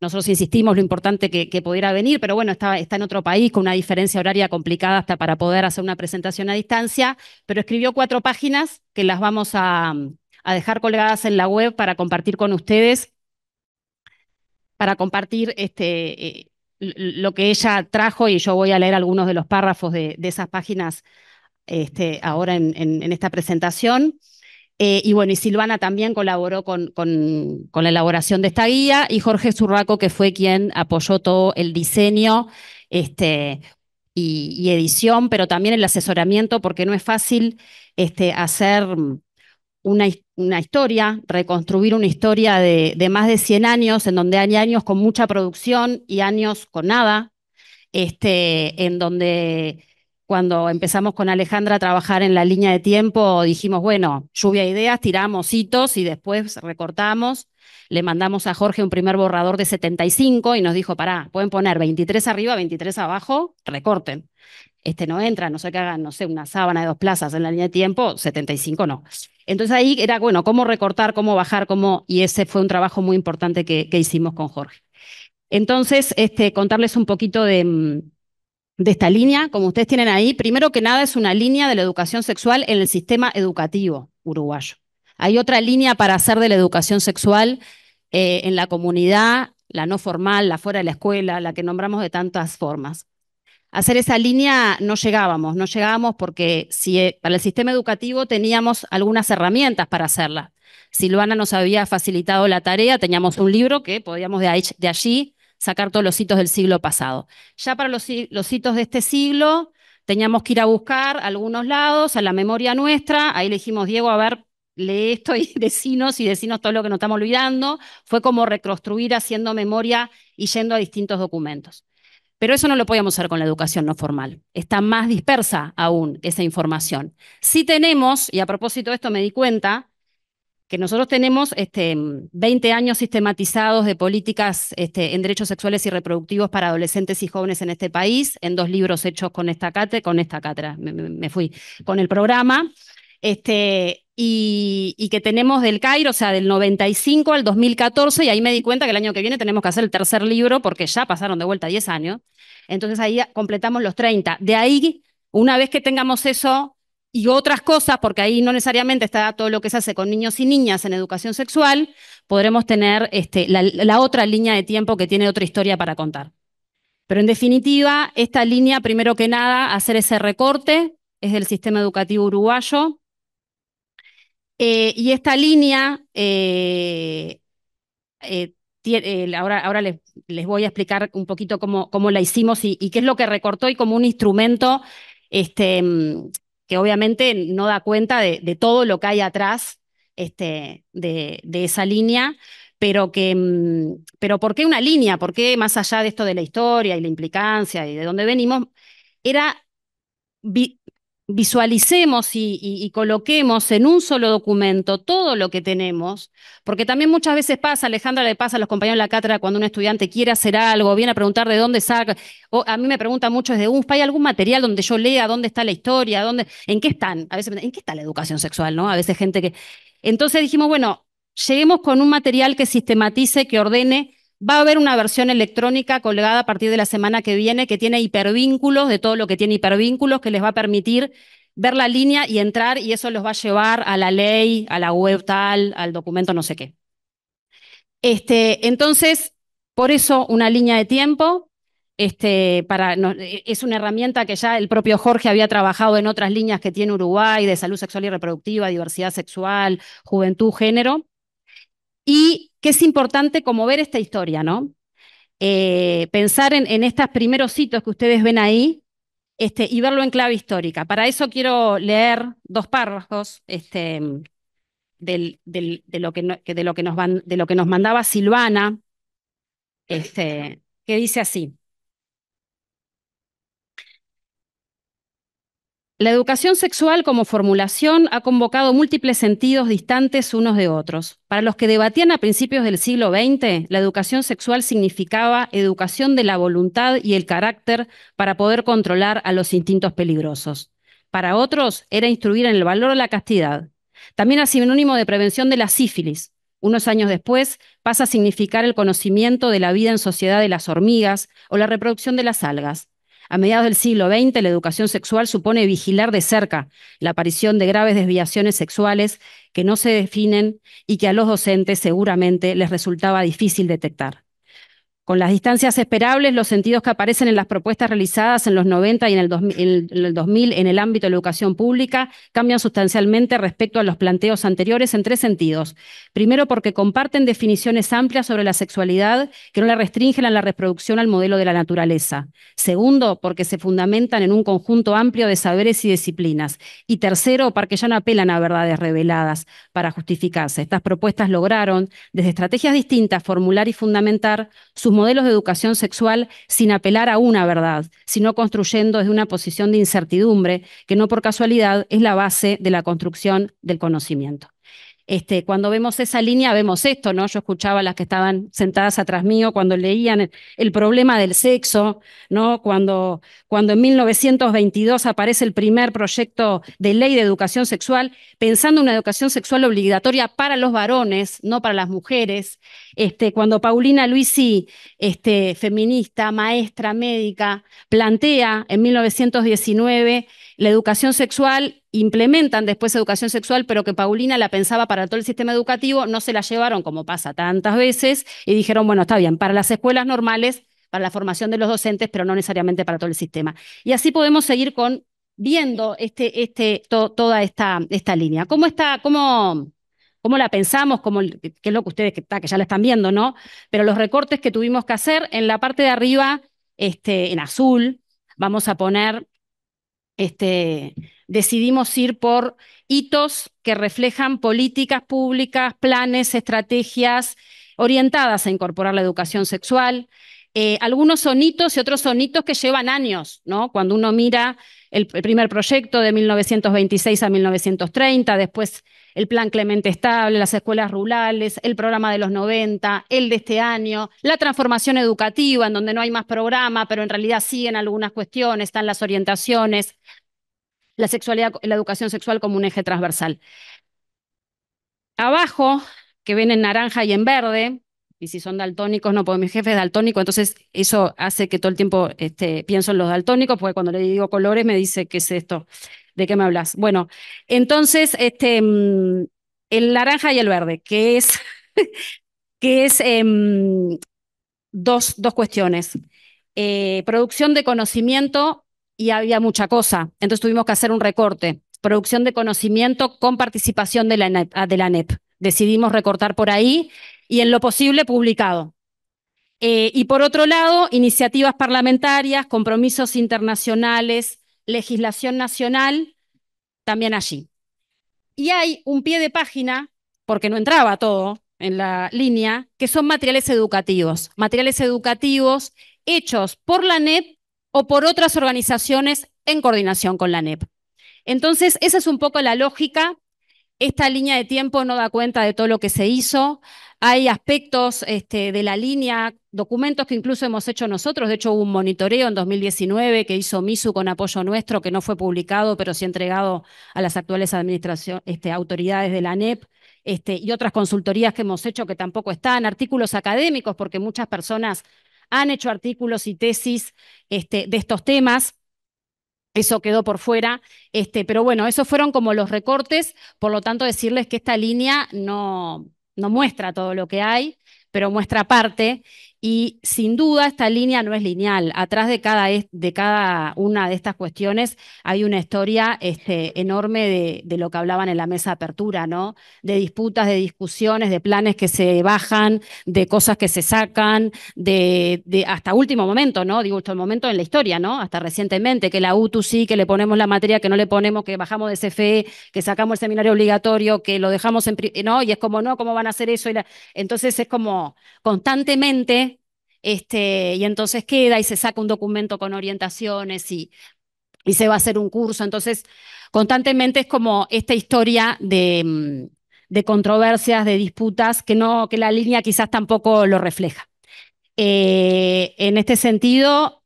nosotros insistimos lo importante que, pudiera venir, pero bueno, está, en otro país con una diferencia horaria complicada hasta para poder hacer una presentación a distancia, pero escribió cuatro páginas que las vamos a, dejar colgadas en la web para compartir con ustedes, para compartir este, eh, lo que ella trajo y yo voy a leer algunos de los párrafos de, esas páginas este, ahora en esta presentación. Eh, y bueno, y Silvana también colaboró con, con, la elaboración de esta guía y Jorge Zurraco, que fue quien apoyó todo el diseño este, y, edición, pero también el asesoramiento, porque no es fácil este, hacer una, historia, reconstruir una historia de, de, más de 100 años, en donde hay años con mucha producción y años con nada, este, en donde cuando empezamos con Alejandra a trabajar en la línea de tiempo, dijimos, bueno, lluvia de ideas, tiramos hitos y después recortamos. Le mandamos a Jorge un primer borrador de 75 y nos dijo, pará, pueden poner 23 arriba, 23 abajo, recorten. Este no entra, no sé qué hagan, no sé, una sábana de dos plazas en la línea de tiempo, 75 no. Entonces ahí era, bueno, cómo recortar, cómo bajar, cómo, y ese fue un trabajo muy importante que, hicimos con Jorge. Entonces, este, contarles un poquito de mm, de esta línea, como ustedes tienen ahí, primero que nada es una línea de la educación sexual en el sistema educativo uruguayo. Hay otra línea para hacer de la educación sexual eh, en la comunidad, la no formal, la fuera de la escuela, la que nombramos de tantas formas. Hacer esa línea no llegábamos, no llegábamos porque si eh, para el sistema educativo teníamos algunas herramientas para hacerla. Silvana nos había facilitado la tarea, teníamos un libro que podíamos de, de allí sacar todos los hitos del siglo pasado. Ya para los, hitos de este siglo teníamos que ir a buscar algunos lados, a la memoria nuestra, ahí le dijimos, Diego, a ver, lee esto y decinos y decinos todo lo que nos estamos olvidando, fue como reconstruir haciendo memoria y yendo a distintos documentos. Pero eso no lo podíamos hacer con la educación no formal. Está más dispersa aún esa información. Si tenemos, y a propósito de esto me di cuenta, que nosotros tenemos 20 este, años sistematizados de políticas este, en derechos sexuales y reproductivos para adolescentes y jóvenes en este país, en dos libros hechos con esta cátedra, con esta cátedra, me, fui, con el programa, este, y, que tenemos del Cairo, o sea, del 95 al 2014, y ahí me di cuenta que el año que viene tenemos que hacer el tercer libro porque ya pasaron de vuelta 10 años, entonces ahí completamos los 30. De ahí, una vez que tengamos eso y otras cosas, porque ahí no necesariamente está todo lo que se hace con niños y niñas en educación sexual, podremos tener este, la, otra línea de tiempo que tiene otra historia para contar. Pero en definitiva, esta línea, primero que nada, hacer ese recorte, es del sistema educativo uruguayo. Eh, y esta línea, eh, eh, ahora, ahora les, voy a explicar un poquito cómo, cómo la hicimos y, qué es lo que recortó y como un instrumento este, que obviamente no da cuenta de, todo lo que hay atrás este, de, esa línea, pero, que, mm, pero ¿por qué una línea? ¿Por qué más allá de esto de la historia y la implicancia y de dónde venimos? Era visualicemos y, coloquemos en un solo documento todo lo que tenemos, porque también muchas veces pasa, Alejandra le pasa a los compañeros de la cátedra cuando un estudiante quiere hacer algo, viene a preguntar de dónde saca, o a mí me pregunta mucho de UNFPA, ¿hay algún material donde yo lea dónde está la historia, dónde, en qué están? A veces, ¿en qué está la educación sexual, no? A veces gente que... Entonces dijimos, bueno, lleguemos con un material que sistematice, que ordene Va a haber una versión electrónica colgada a partir de la semana que viene que tiene hipervínculos, de todo lo que tiene hipervínculos, que les va a permitir ver la línea y entrar y eso los va a llevar a la ley, a la web tal, al documento no sé qué. Este, entonces, por eso una línea de tiempo, este, para, e, es una herramienta que ya el propio Jorge había trabajado en otras líneas que tiene Uruguay, de salud sexual y reproductiva, diversidad sexual, juventud, género y que es importante como ver esta historia, ¿no? Eh, pensar en, estos primeros hitos que ustedes ven ahí este, y verlo en clave histórica. Para eso quiero leer dos párrafos de, lo que nos mandaba Silvana, este, que dice así. La educación sexual como formulación ha convocado múltiples sentidos distantes unos de otros. Para los que debatían a principios del siglo XX, la educación sexual significaba educación de la voluntad y el carácter para poder controlar a los instintos peligrosos. Para otros, era instruir en el valor de la castidad. También era sinónimo de prevención de la sífilis. Unos años después, pasa a significar el conocimiento de la vida en sociedad de las hormigas o la reproducción de las algas. A mediados del siglo XX, la educación sexual supone vigilar de cerca la aparición de graves desviaciones sexuales que no se definen y que a los docentes seguramente les resultaba difícil detectar. Con las distancias esperables, los sentidos que aparecen en las propuestas realizadas en los 90 y en el, 2000, en el ámbito de la educación pública cambian sustancialmente respecto a los planteos anteriores en tres sentidos. Primero, porque comparten definiciones amplias sobre la sexualidad que no la restringen a la reproducción al modelo de la naturaleza. Segundo, porque se fundamentan en un conjunto amplio de saberes y disciplinas. Y tercero, porque ya no apelan a verdades reveladas para justificarse. Estas propuestas lograron, desde estrategias distintas, formular y fundamentar sus modelos de educación sexual sin apelar a una verdad, sino construyendo desde una posición de incertidumbre que no por casualidad es la base de la construcción del conocimiento. Este, cuando vemos esa línea, vemos esto, ¿no? Yo escuchaba a las que estaban sentadas atrás mío cuando leían el, problema del sexo, ¿no? Cuando, cuando en 1922 aparece el primer proyecto de ley de educación sexual, pensando en una educación sexual obligatoria para los varones, no para las mujeres. Este, cuando Paulina Luisi, este, feminista, maestra, médica, plantea en 1919 la educación sexual, implementan después educación sexual, pero que Paulina la pensaba para todo el sistema educativo, no se la llevaron como pasa tantas veces y dijeron, bueno, está bien, para las escuelas normales, para la formación de los docentes, pero no necesariamente para todo el sistema. Y así podemos seguir con viendo este, este, toda esta, esta línea. ¿Cómo está, cómo, cómo la pensamos, cómo, qué es lo que ustedes que, ya la están viendo, ¿no? Pero los recortes que tuvimos que hacer en la parte de arriba, este, en azul, vamos a poner este, decidimos ir por hitos que reflejan políticas públicas, planes, estrategias orientadas a incorporar la educación sexual. Eh, algunos son hitos y otros son hitos que llevan años, Cuando uno mira el primer proyecto de 1926 a 1930, después el plan Clemente Estable, las escuelas rurales, el programa de los 90, el de este año, la transformación educativa, en donde no hay más programa, pero en realidad siguen algunas cuestiones, están las orientaciones, la sexualidad, la educación sexual como un eje transversal. Abajo, que ven en naranja y en verde, y si son daltónicos, no, porque mi jefe es daltónico, entonces eso hace que todo el tiempo este, pienso en los daltónicos, porque cuando le digo colores me dice que es esto. ¿De qué me hablas? Bueno, entonces, este, mm, el naranja y el verde, que es, que es em, dos, dos, cuestiones. Eh, producción de conocimiento y había mucha cosa, entonces tuvimos que hacer un recorte. Producción de conocimiento con participación de la, e ah, de la NEP. Decidimos recortar por ahí y en lo posible publicado. Eh, y por otro lado, iniciativas parlamentarias, compromisos internacionales, legislación nacional también allí. Y hay un pie de página, porque no entraba todo en la línea, que son materiales educativos, materiales educativos hechos por la NEP o por otras organizaciones en coordinación con la NEP. Entonces, esa es un poco la lógica. Esta línea de tiempo no da cuenta de todo lo que se hizo. Hay aspectos este, de la línea, documentos que incluso hemos hecho nosotros. De hecho, hubo un monitoreo en 2019 que hizo MISU con apoyo nuestro, que no fue publicado, pero sí entregado a las actuales este, autoridades de la ANEP. Este, y otras consultorías que hemos hecho que tampoco están, artículos académicos, porque muchas personas han hecho artículos y tesis de estos temas. Eso quedó por fuera, pero bueno, esos fueron como los recortes, por lo tanto decirles que esta línea no, no muestra todo lo que hay, pero muestra parte y sin duda esta línea no es lineal. Atrás de cada, de cada una de estas cuestiones hay una historia este, enorme de, lo que hablaban en la mesa de apertura, ¿no? De disputas, de discusiones, de planes que se bajan, de cosas que se sacan, de, hasta último momento, ¿no? Digo, hasta el momento en la historia, ¿no? Hasta recientemente, que la UTU sí, que le ponemos la materia, que no le ponemos, que bajamos de CFE, que sacamos el seminario obligatorio, que lo dejamos en... ¿No? Y es como, no, ¿cómo van a hacer eso? Entonces es como constantemente este, y entonces queda y se saca un documento con orientaciones y, se va a hacer un curso. Entonces, constantemente es como esta historia de, mm, controversias, de disputas, que, no, que la línea quizás tampoco lo refleja. Eh, en este sentido,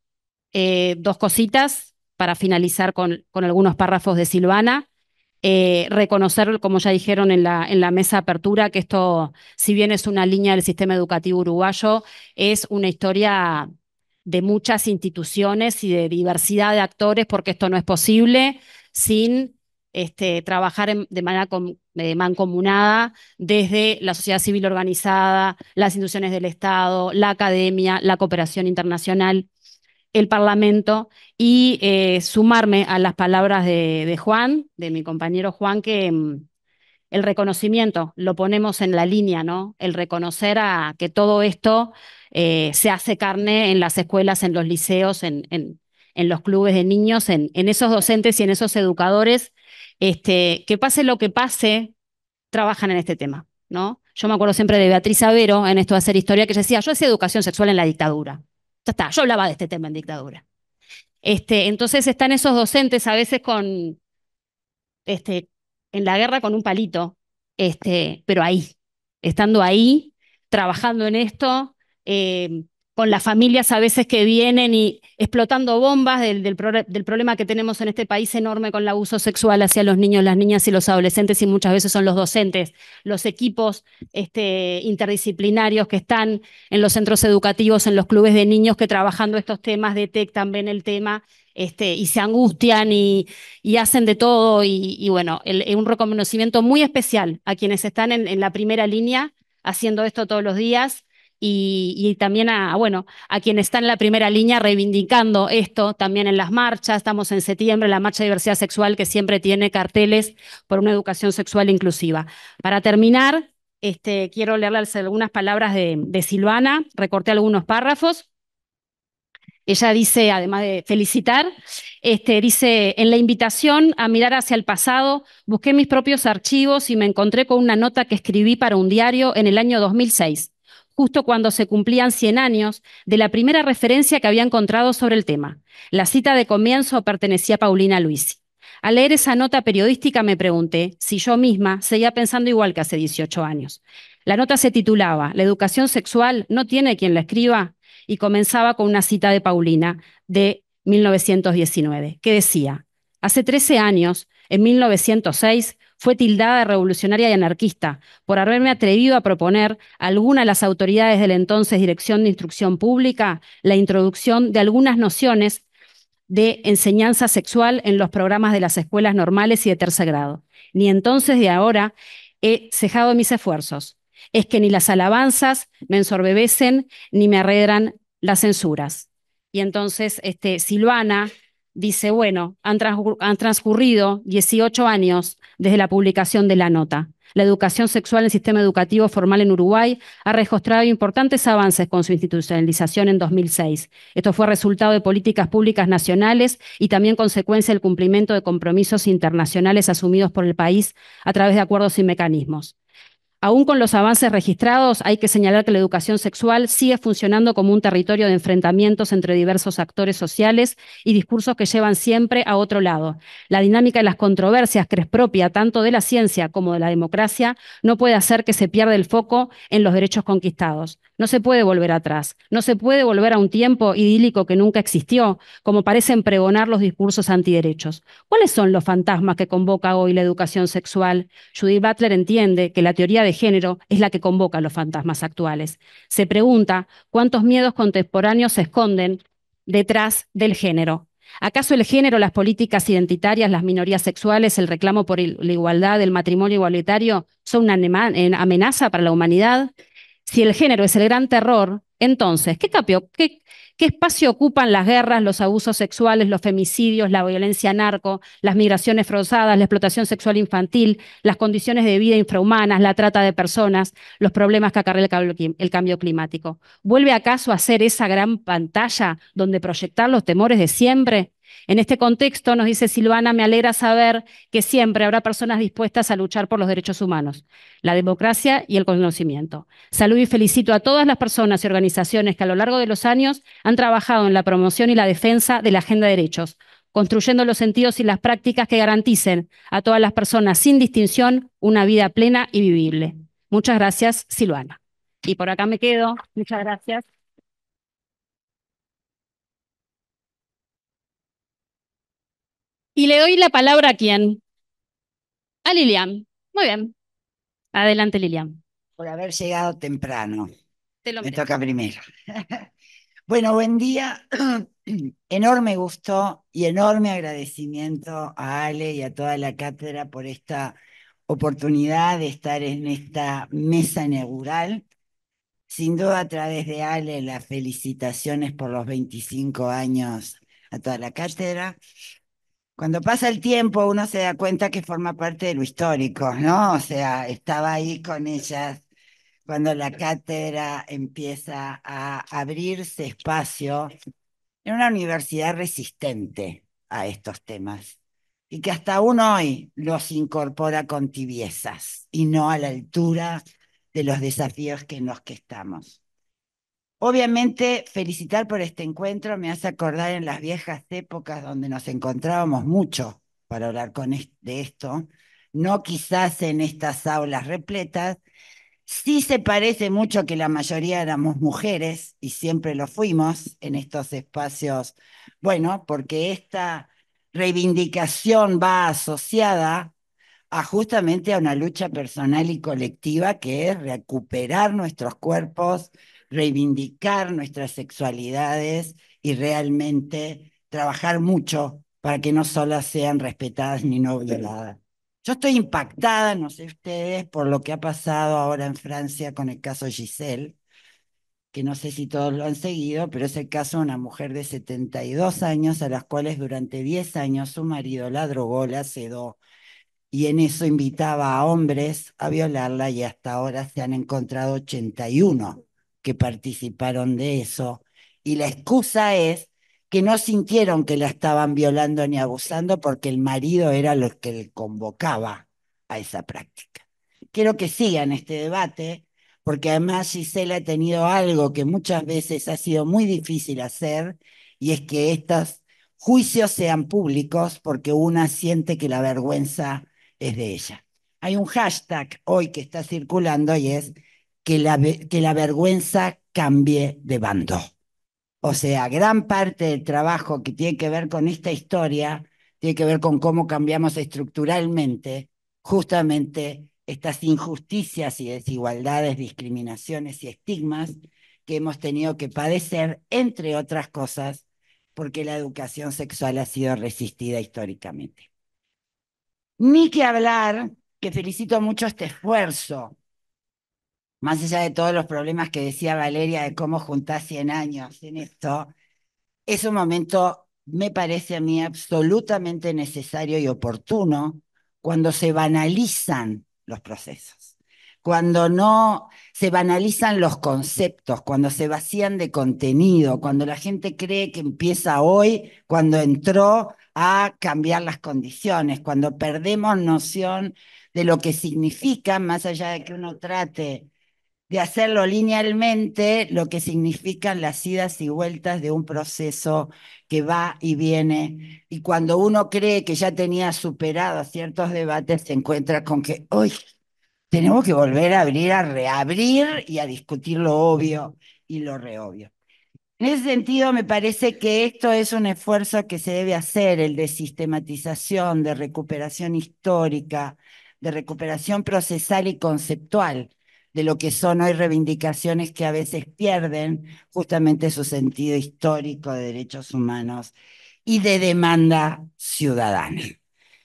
eh, dos cositas para finalizar con algunos párrafos de Silvana. Eh, reconocer, como ya dijeron en la, en la mesa apertura, que esto, si bien es una línea del sistema educativo uruguayo, es una historia de muchas instituciones y de diversidad de actores, porque esto no es posible sin este, trabajar de manera eh, mancomunada desde la sociedad civil organizada, las instituciones del Estado, la academia, la cooperación internacional el Parlamento y eh, sumarme a las palabras de, Juan, de mi compañero Juan, que mm, el reconocimiento lo ponemos en la línea, ¿no? El reconocer a que todo esto eh, se hace carne en las escuelas, en los liceos, en, en, los clubes de niños, en, en, esos docentes y en esos educadores, este, que pase lo que pase, trabajan en este tema, ¿no? Yo me acuerdo siempre de Beatriz Avero en esto de hacer historia, que decía, yo hacía educación sexual en la dictadura está, yo hablaba de este tema en dictadura. Este, entonces están esos docentes a veces con, este, en la guerra con un palito, este, pero ahí, estando ahí, trabajando en esto, eh, con las familias a veces que vienen y explotando bombas del, problema que tenemos en este país enorme con el abuso sexual hacia los niños, las niñas y los adolescentes, y muchas veces son los docentes, los equipos este, interdisciplinarios que están en los centros educativos, en los clubes de niños que trabajando estos temas detectan, ven el tema este, y se angustian y, hacen de todo. Y, bueno, es un reconocimiento muy especial a quienes están en la primera línea haciendo esto todos los días y, también a, bueno, a quien está en la primera línea reivindicando esto también en las marchas. Estamos en septiembre, la marcha de diversidad sexual que siempre tiene carteles por una educación sexual inclusiva. Para terminar, este, quiero leerles algunas palabras de, Silvana, recorté algunos párrafos. Ella dice, además de felicitar, este, dice, en la invitación a mirar hacia el pasado, busqué mis propios archivos y me encontré con una nota que escribí para un diario en el año 2006 justo cuando se cumplían 100 años de la primera referencia que había encontrado sobre el tema. La cita de comienzo pertenecía a Paulina Luisi. Al leer esa nota periodística me pregunté si yo misma seguía pensando igual que hace 18 años. La nota se titulaba La educación sexual no tiene quien la escriba y comenzaba con una cita de Paulina de 1919, que decía, hace 13 años, en 1906, fue tildada de revolucionaria y anarquista por haberme atrevido a proponer a alguna de las autoridades de la entonces Dirección de Instrucción Pública la introducción de algunas nociones de enseñanza sexual en los programas de las escuelas normales y de tercer grado. Ni entonces ni ahora he cejado mis esfuerzos. Es que ni las alabanzas me ensorbebecen ni me arredran las censuras. Y entonces este, Silvana dice, bueno, han, han transcurrido 18 años desde la publicación de la nota. La educación sexual en el sistema educativo formal en Uruguay ha registrado importantes avances con su institucionalización en 2006. Esto fue resultado de políticas públicas nacionales y también consecuencia del cumplimiento de compromisos internacionales asumidos por el país a través de acuerdos y mecanismos. Aún con los avances registrados, hay que señalar que la educación sexual sigue funcionando como un territorio de enfrentamientos entre diversos actores sociales y discursos que llevan siempre a otro lado. La dinámica de las controversias que es propia tanto de la ciencia como de la democracia no puede hacer que se pierda el foco en los derechos conquistados. No se puede volver atrás, no se puede volver a un tiempo idílico que nunca existió, como parecen pregonar los discursos antiderechos. ¿Cuáles son los fantasmas que convoca hoy la educación sexual? Judith Butler entiende que la teoría de género es la que convoca los fantasmas actuales. Se pregunta cuántos miedos contemporáneos se esconden detrás del género, ¿Acaso el género, las políticas identitarias, las minorías sexuales, el reclamo por la igualdad, el matrimonio igualitario son una amenaza para la humanidad? Si el género es el gran terror, entonces, ¿qué, qué, espacio ocupan las guerras, los abusos sexuales, los femicidios, la violencia narco, las migraciones forzadas, la explotación sexual infantil, las condiciones de vida infrahumanas, la trata de personas, los problemas que acarrea el cambio climático? ¿Vuelve acaso a ser esa gran pantalla donde proyectar los temores de siempre? En este contexto, nos dice Silvana, me alegra saber que siempre habrá personas dispuestas a luchar por los derechos humanos, la democracia y el conocimiento. Saludo y felicito a todas las personas y organizaciones que a lo largo de los años han trabajado en la promoción y la defensa de la Agenda de Derechos, construyendo los sentidos y las prácticas que garanticen a todas las personas sin distinción una vida plena y vivible. Muchas gracias, Silvana. Y por acá me quedo. Muchas gracias. Y le doy la palabra a quién? A Lilian. Muy bien. Adelante, Lilian. Por haber llegado temprano. Te lo Me toca primero. bueno, buen día. enorme gusto y enorme agradecimiento a Ale y a toda la cátedra por esta oportunidad de estar en esta mesa inaugural. Sin duda, a través de Ale, las felicitaciones por los 25 años a toda la cátedra cuando pasa el tiempo uno se da cuenta que forma parte de lo histórico, ¿no? O sea, estaba ahí con ellas cuando la cátedra empieza a abrirse espacio en una universidad resistente a estos temas y que hasta aún hoy los incorpora con tibiezas y no a la altura de los desafíos que en los que estamos. Obviamente, felicitar por este encuentro me hace acordar en las viejas épocas donde nos encontrábamos mucho para hablar con de esto, no quizás en estas aulas repletas. Sí se parece mucho que la mayoría éramos mujeres y siempre lo fuimos en estos espacios, bueno, porque esta reivindicación va asociada a justamente a una lucha personal y colectiva que es recuperar nuestros cuerpos, reivindicar nuestras sexualidades y realmente trabajar mucho para que no solas sean respetadas ni no violadas. Yo estoy impactada, no sé ustedes, por lo que ha pasado ahora en Francia con el caso Giselle, que no sé si todos lo han seguido, pero es el caso de una mujer de 72 años a las cuales durante 10 años su marido la drogó, la sedó y en eso invitaba a hombres a violarla y hasta ahora se han encontrado 81 que participaron de eso. Y la excusa es que no sintieron que la estaban violando ni abusando porque el marido era lo que le convocaba a esa práctica. Quiero que sigan este debate porque además Gisela ha tenido algo que muchas veces ha sido muy difícil hacer y es que estos juicios sean públicos porque una siente que la vergüenza es de ella. Hay un hashtag hoy que está circulando y es que la, vergüenza cambie de bando. O sea, gran parte del trabajo que tiene que ver con esta historia tiene que ver con cómo cambiamos estructuralmente justamente estas injusticias y desigualdades, discriminaciones y estigmas que hemos tenido que padecer, entre otras cosas, porque la educación sexual ha sido resistida históricamente. Ni que hablar, que felicito mucho este esfuerzo más allá de todos los problemas que decía Valeria de cómo juntar 100 años en esto, es un momento, me parece a mí, absolutamente necesario y oportuno cuando se banalizan los procesos, cuando no se banalizan los conceptos, cuando se vacían de contenido, cuando la gente cree que empieza hoy, cuando entró a cambiar las condiciones, cuando perdemos noción de lo que significa, más allá de que uno trate de hacerlo linealmente, lo que significan las idas y vueltas de un proceso que va y viene. Y cuando uno cree que ya tenía superado ciertos debates, se encuentra con que, hoy tenemos que volver a abrir, a reabrir y a discutir lo obvio y lo reobvio. En ese sentido, me parece que esto es un esfuerzo que se debe hacer, el de sistematización, de recuperación histórica, de recuperación procesal y conceptual de lo que son hoy reivindicaciones que a veces pierden justamente su sentido histórico de derechos humanos y de demanda ciudadana.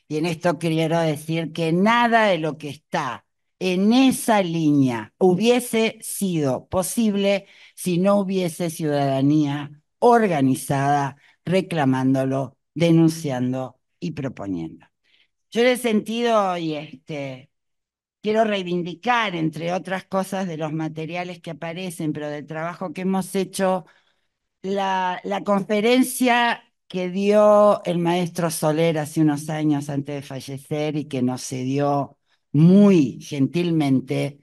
Y en esto quiero decir que nada de lo que está en esa línea hubiese sido posible si no hubiese ciudadanía organizada reclamándolo, denunciando y proponiendo. Yo en el sentido, y este, quiero reivindicar, entre otras cosas, de los materiales que aparecen, pero del trabajo que hemos hecho, la, conferencia que dio el maestro Soler hace unos años antes de fallecer y que nos cedió muy gentilmente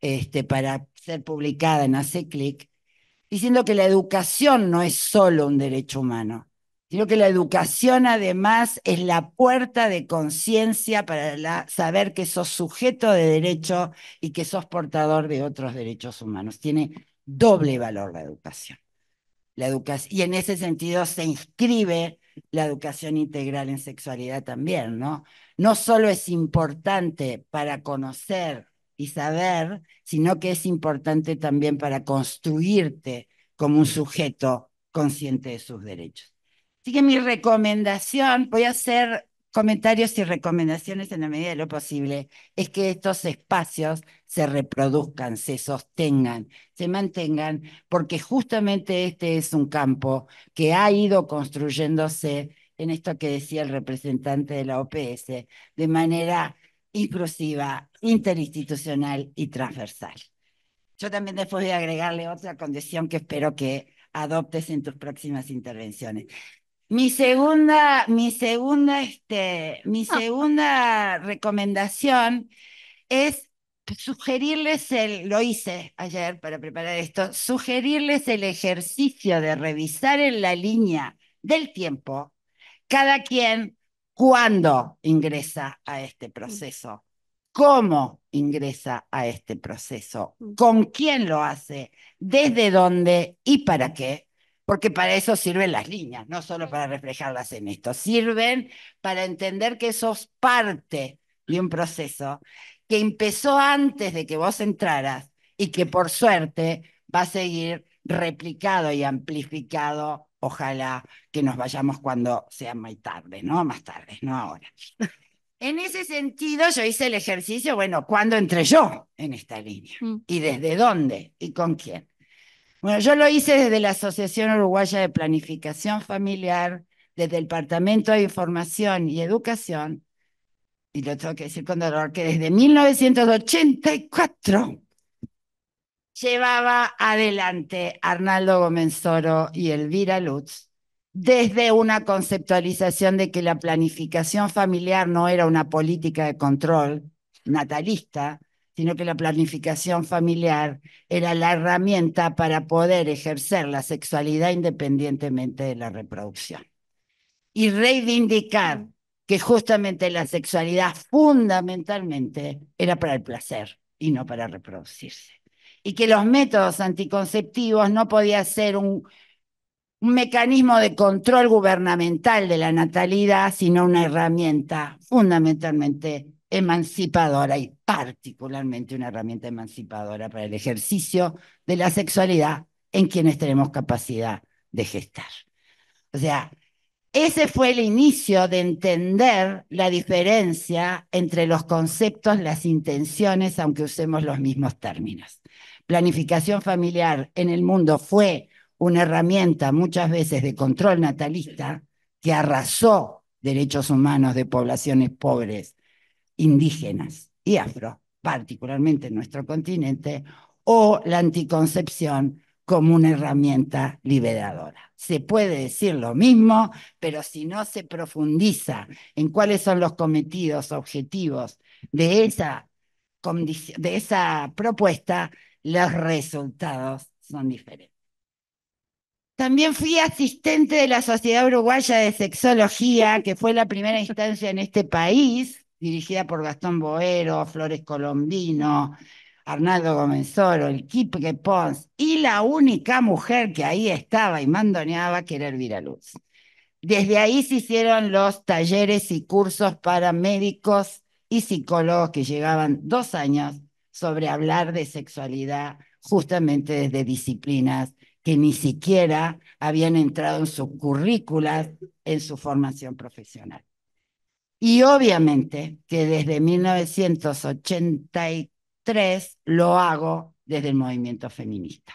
este, para ser publicada en Hace Clic, diciendo que la educación no es solo un derecho humano, sino que la educación además es la puerta de conciencia para saber que sos sujeto de derecho y que sos portador de otros derechos humanos. Tiene doble valor la educación. La y en ese sentido se inscribe la educación integral en sexualidad también, ¿no? No solo es importante para conocer y saber, sino que es importante también para construirte como un sujeto consciente de sus derechos. Así que mi recomendación, voy a hacer comentarios y recomendaciones en la medida de lo posible, es que estos espacios se reproduzcan, se sostengan, se mantengan, porque justamente este es un campo que ha ido construyéndose en esto que decía el representante de la OPS, de manera inclusiva, interinstitucional y transversal. Yo también después voy a agregarle otra condición que espero que adoptes en tus próximas intervenciones. Mi segunda, mi segunda, este, mi ah. recomendación es sugerirles el, lo hice ayer para preparar esto, sugerirles el ejercicio de revisar en la línea del tiempo cada quien cuándo ingresa a este proceso, cómo ingresa a este proceso, mm. con quién lo hace, desde dónde y para qué porque para eso sirven las líneas, no solo para reflejarlas en esto, sirven para entender que sos parte de un proceso que empezó antes de que vos entraras y que por suerte va a seguir replicado y amplificado, ojalá que nos vayamos cuando sea más tarde, ¿no? Más tarde, no ahora. En ese sentido, yo hice el ejercicio, bueno, ¿cuándo entré yo en esta línea? Mm. ¿Y desde dónde? ¿Y con quién? Bueno, yo lo hice desde la Asociación Uruguaya de Planificación Familiar, desde el Departamento de Información y Educación, y lo tengo que decir con dolor, que desde 1984 llevaba adelante Arnaldo Gómez y Elvira Lutz desde una conceptualización de que la planificación familiar no era una política de control natalista, sino que la planificación familiar era la herramienta para poder ejercer la sexualidad independientemente de la reproducción. Y reivindicar que justamente la sexualidad fundamentalmente era para el placer y no para reproducirse. Y que los métodos anticonceptivos no podían ser un, un mecanismo de control gubernamental de la natalidad, sino una herramienta fundamentalmente emancipadora y particularmente una herramienta emancipadora para el ejercicio de la sexualidad en quienes tenemos capacidad de gestar. O sea, ese fue el inicio de entender la diferencia entre los conceptos, las intenciones, aunque usemos los mismos términos. Planificación familiar en el mundo fue una herramienta muchas veces de control natalista que arrasó derechos humanos de poblaciones pobres indígenas y afro, particularmente en nuestro continente, o la anticoncepción como una herramienta liberadora. Se puede decir lo mismo, pero si no se profundiza en cuáles son los cometidos, objetivos de esa, de esa propuesta, los resultados son diferentes. También fui asistente de la Sociedad Uruguaya de Sexología, que fue la primera instancia en este país dirigida por Gastón Boero, Flores Colombino, Arnaldo Gomenzoro, el Kipke Pons, y la única mujer que ahí estaba y mandoneaba, que era Elvira Luz. Desde ahí se hicieron los talleres y cursos para médicos y psicólogos que llegaban dos años sobre hablar de sexualidad justamente desde disciplinas que ni siquiera habían entrado en sus currículas en su formación profesional. Y obviamente que desde 1983 lo hago desde el movimiento feminista.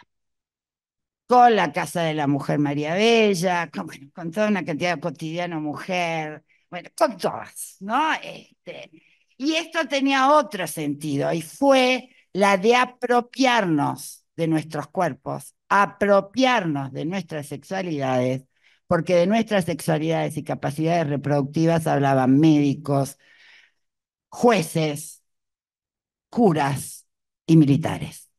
Con la Casa de la Mujer María Bella, con, toda una cantidad de cotidiano mujer, bueno, con todas, ¿no? Este, y esto tenía otro sentido y fue la de apropiarnos de nuestros cuerpos, apropiarnos de nuestras sexualidades porque de nuestras sexualidades y capacidades reproductivas hablaban médicos, jueces, curas y militares.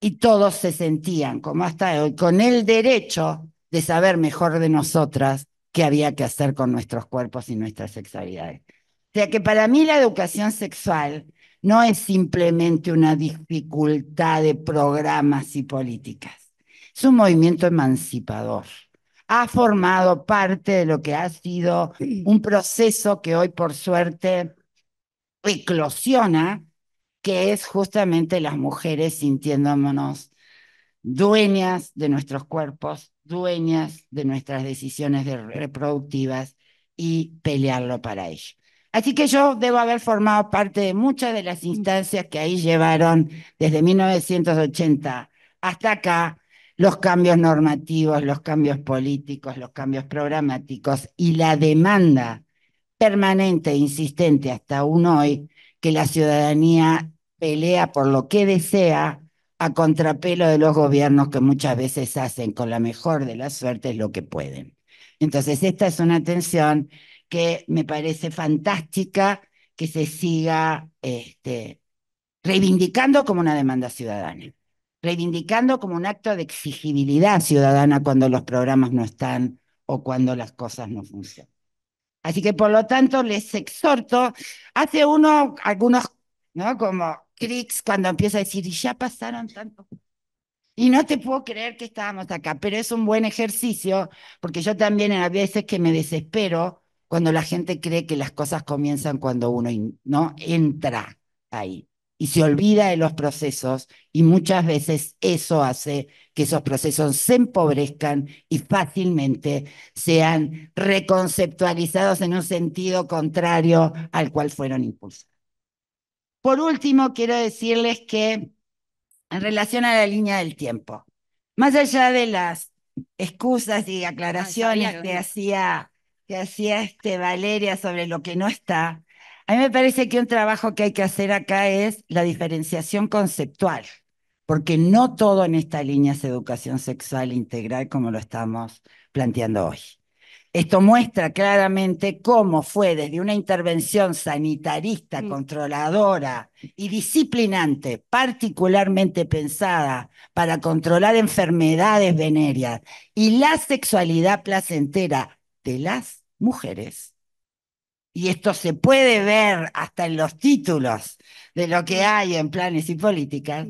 Y todos se sentían, como hasta hoy, con el derecho de saber mejor de nosotras qué había que hacer con nuestros cuerpos y nuestras sexualidades. O sea que para mí la educación sexual no es simplemente una dificultad de programas y políticas, es un movimiento emancipador ha formado parte de lo que ha sido un proceso que hoy por suerte eclosiona, que es justamente las mujeres sintiéndonos dueñas de nuestros cuerpos, dueñas de nuestras decisiones reproductivas y pelearlo para ello. Así que yo debo haber formado parte de muchas de las mm. instancias que ahí llevaron desde 1980 hasta acá los cambios normativos, los cambios políticos, los cambios programáticos y la demanda permanente e insistente hasta aún hoy que la ciudadanía pelea por lo que desea a contrapelo de los gobiernos que muchas veces hacen con la mejor de las suertes lo que pueden. Entonces, esta es una tensión que me parece fantástica que se siga este, reivindicando como una demanda ciudadana reivindicando como un acto de exigibilidad ciudadana cuando los programas no están o cuando las cosas no funcionan. Así que por lo tanto les exhorto, hace uno algunos, ¿no? Como clics cuando empieza a decir, y ya pasaron tanto y no te puedo creer que estábamos acá, pero es un buen ejercicio, porque yo también a veces que me desespero cuando la gente cree que las cosas comienzan cuando uno no entra ahí y se olvida de los procesos y muchas veces eso hace que esos procesos se empobrezcan y fácilmente sean reconceptualizados en un sentido contrario al cual fueron impulsados. Por último, quiero decirles que en relación a la línea del tiempo, más allá de las excusas y aclaraciones que hacía que hacía este Valeria sobre lo que no está, a mí me parece que un trabajo que hay que hacer acá es la diferenciación conceptual, porque no todo en esta línea es educación sexual integral como lo estamos planteando hoy. Esto muestra claramente cómo fue desde una intervención sanitarista, mm. controladora y disciplinante, particularmente pensada para controlar enfermedades venéreas y la sexualidad placentera de las mujeres, y esto se puede ver hasta en los títulos de lo que hay en planes y políticas,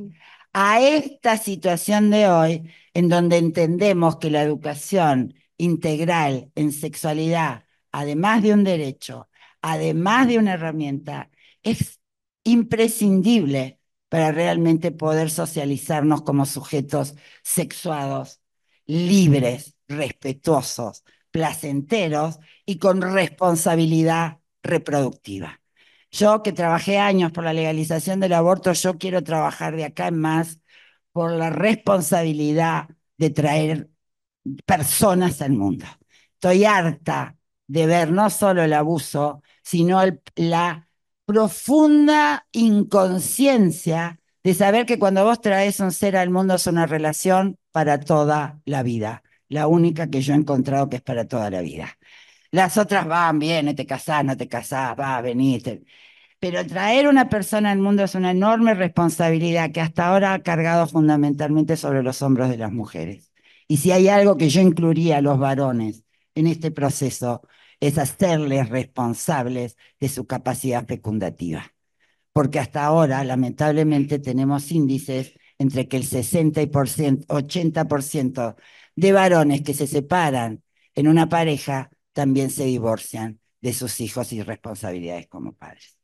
a esta situación de hoy en donde entendemos que la educación integral en sexualidad, además de un derecho, además de una herramienta, es imprescindible para realmente poder socializarnos como sujetos sexuados, libres, respetuosos, placenteros y con responsabilidad reproductiva. Yo que trabajé años por la legalización del aborto, yo quiero trabajar de acá en más por la responsabilidad de traer personas al mundo. Estoy harta de ver no solo el abuso, sino la profunda inconsciencia de saber que cuando vos traes un ser al mundo es una relación para toda la vida, la única que yo he encontrado que es para toda la vida. Las otras van, no te casás, no te casás, va, veniste. Pero traer una persona al mundo es una enorme responsabilidad que hasta ahora ha cargado fundamentalmente sobre los hombros de las mujeres. Y si hay algo que yo incluiría a los varones en este proceso, es hacerles responsables de su capacidad fecundativa. Porque hasta ahora, lamentablemente, tenemos índices entre que el 60 y 80% de varones que se separan en una pareja también se divorcian de sus hijos y responsabilidades como padres.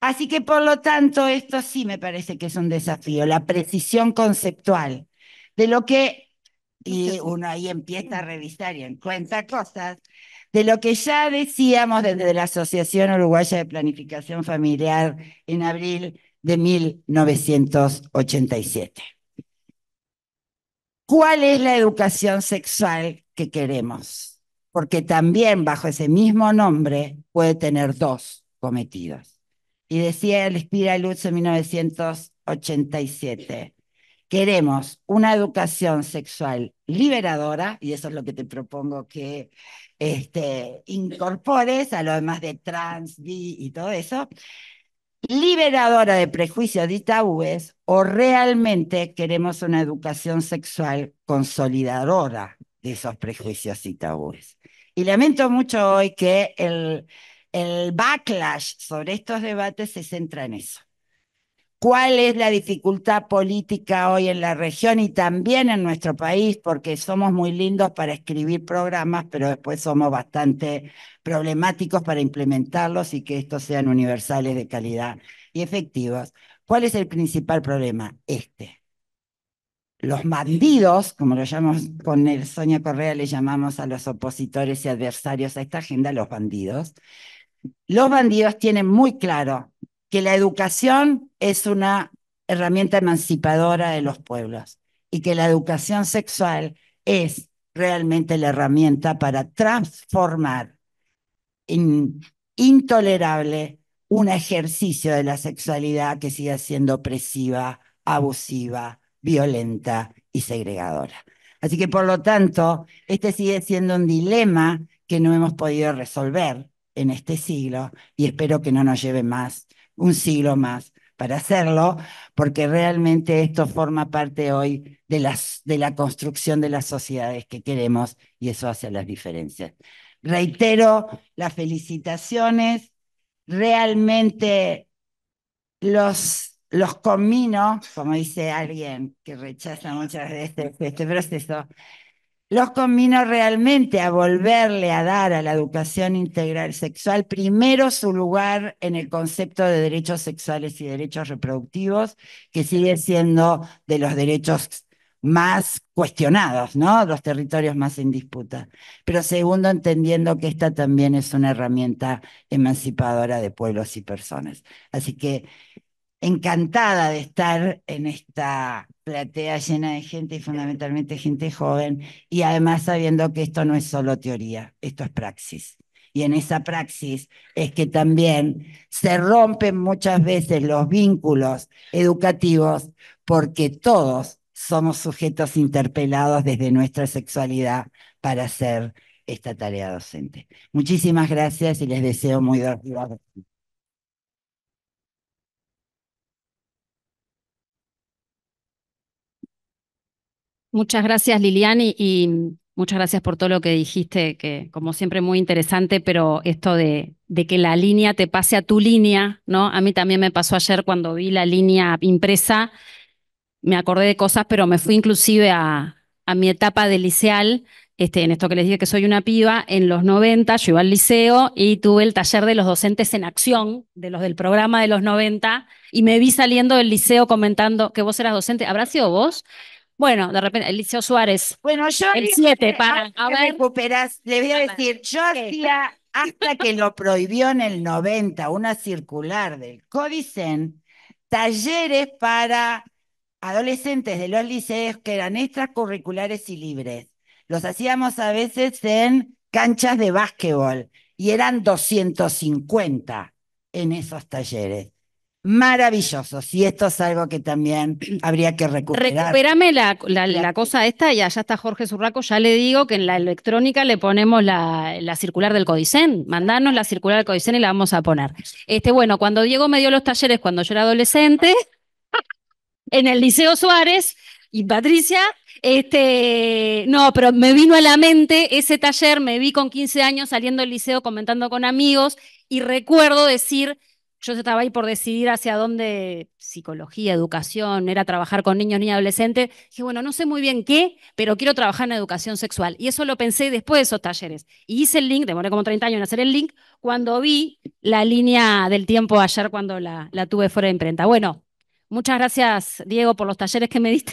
Así que por lo tanto, esto sí me parece que es un desafío, la precisión conceptual de lo que, y uno ahí empieza a revisar y encuentra cosas, de lo que ya decíamos desde la Asociación Uruguaya de Planificación Familiar en abril de 1987. ¿Cuál es la educación sexual que queremos? porque también bajo ese mismo nombre puede tener dos cometidos. Y decía el Espira Lutz en 1987, queremos una educación sexual liberadora, y eso es lo que te propongo que este, incorpores a lo demás de trans, bi y todo eso, liberadora de prejuicios y tabúes, o realmente queremos una educación sexual consolidadora de esos prejuicios y tabúes. Y lamento mucho hoy que el, backlash sobre estos debates se centra en eso. ¿Cuál es la dificultad política hoy en la región y también en nuestro país? Porque somos muy lindos para escribir programas, pero después somos bastante problemáticos para implementarlos y que estos sean universales de calidad y efectivos. ¿Cuál es el principal problema? Este los bandidos, como lo llamamos con el Sonia Correa, le llamamos a los opositores y adversarios a esta agenda, los bandidos. Los bandidos tienen muy claro que la educación es una herramienta emancipadora de los pueblos y que la educación sexual es realmente la herramienta para transformar en intolerable un ejercicio de la sexualidad que siga siendo opresiva, abusiva, violenta y segregadora. Así que, por lo tanto, este sigue siendo un dilema que no hemos podido resolver en este siglo y espero que no nos lleve más, un siglo más para hacerlo, porque realmente esto forma parte hoy de, la construcción de las sociedades que queremos y eso hace las diferencias. Reitero las felicitaciones, realmente los los combino, como dice alguien que rechaza muchas veces este proceso, los combino realmente a volverle a dar a la educación integral sexual primero su lugar en el concepto de derechos sexuales y derechos reproductivos, que sigue siendo de los derechos más cuestionados, ¿no? Los territorios más en disputa. Pero segundo, entendiendo que esta también es una herramienta emancipadora de pueblos y personas. Así que encantada de estar en esta platea llena de gente y fundamentalmente gente joven y además sabiendo que esto no es solo teoría, esto es praxis. Y en esa praxis es que también se rompen muchas veces los vínculos educativos porque todos somos sujetos interpelados desde nuestra sexualidad para hacer esta tarea docente. Muchísimas gracias y les deseo muy días. Muchas gracias, Lilian, y, muchas gracias por todo lo que dijiste, que como siempre muy interesante, pero esto de, de, que la línea te pase a tu línea, ¿no? A mí también me pasó ayer cuando vi la línea impresa, me acordé de cosas, pero me fui inclusive a, mi etapa de liceal, este, en esto que les dije que soy una piba, en los 90 yo iba al liceo y tuve el taller de los docentes en acción, de los del programa de los 90, y me vi saliendo del liceo comentando que vos eras docente. ¿Habrá sido vos? Bueno, de repente, Eliseo Suárez. Bueno, yo. El 7, para. A le voy a decir, yo hacía, hasta que lo prohibió en el 90, una circular del Codicen, talleres para adolescentes de los liceos que eran extracurriculares y libres. Los hacíamos a veces en canchas de básquetbol y eran 250 en esos talleres. Maravilloso, si esto es algo que también habría que recuperar. Recupérame la, cosa esta, y allá está Jorge Zurraco, ya le digo que en la electrónica le ponemos la, la circular del Codicen, mandanos la circular del Codicen y la vamos a poner. Este, bueno, cuando Diego me dio los talleres cuando yo era adolescente, en el Liceo Suárez, y Patricia, este, no, pero me vino a la mente ese taller, me vi con 15 años saliendo del liceo comentando con amigos y recuerdo decir, yo estaba ahí por decidir hacia dónde, psicología, educación, era trabajar con niños, niñas, adolescentes. Dije, bueno, no sé muy bien qué, pero quiero trabajar en educación sexual. Y eso lo pensé después de esos talleres. Y hice el link, demoré como 30 años en hacer el link, cuando vi la línea del tiempo ayer cuando la, tuve fuera de imprenta. Bueno, muchas gracias, Diego, por los talleres que me diste.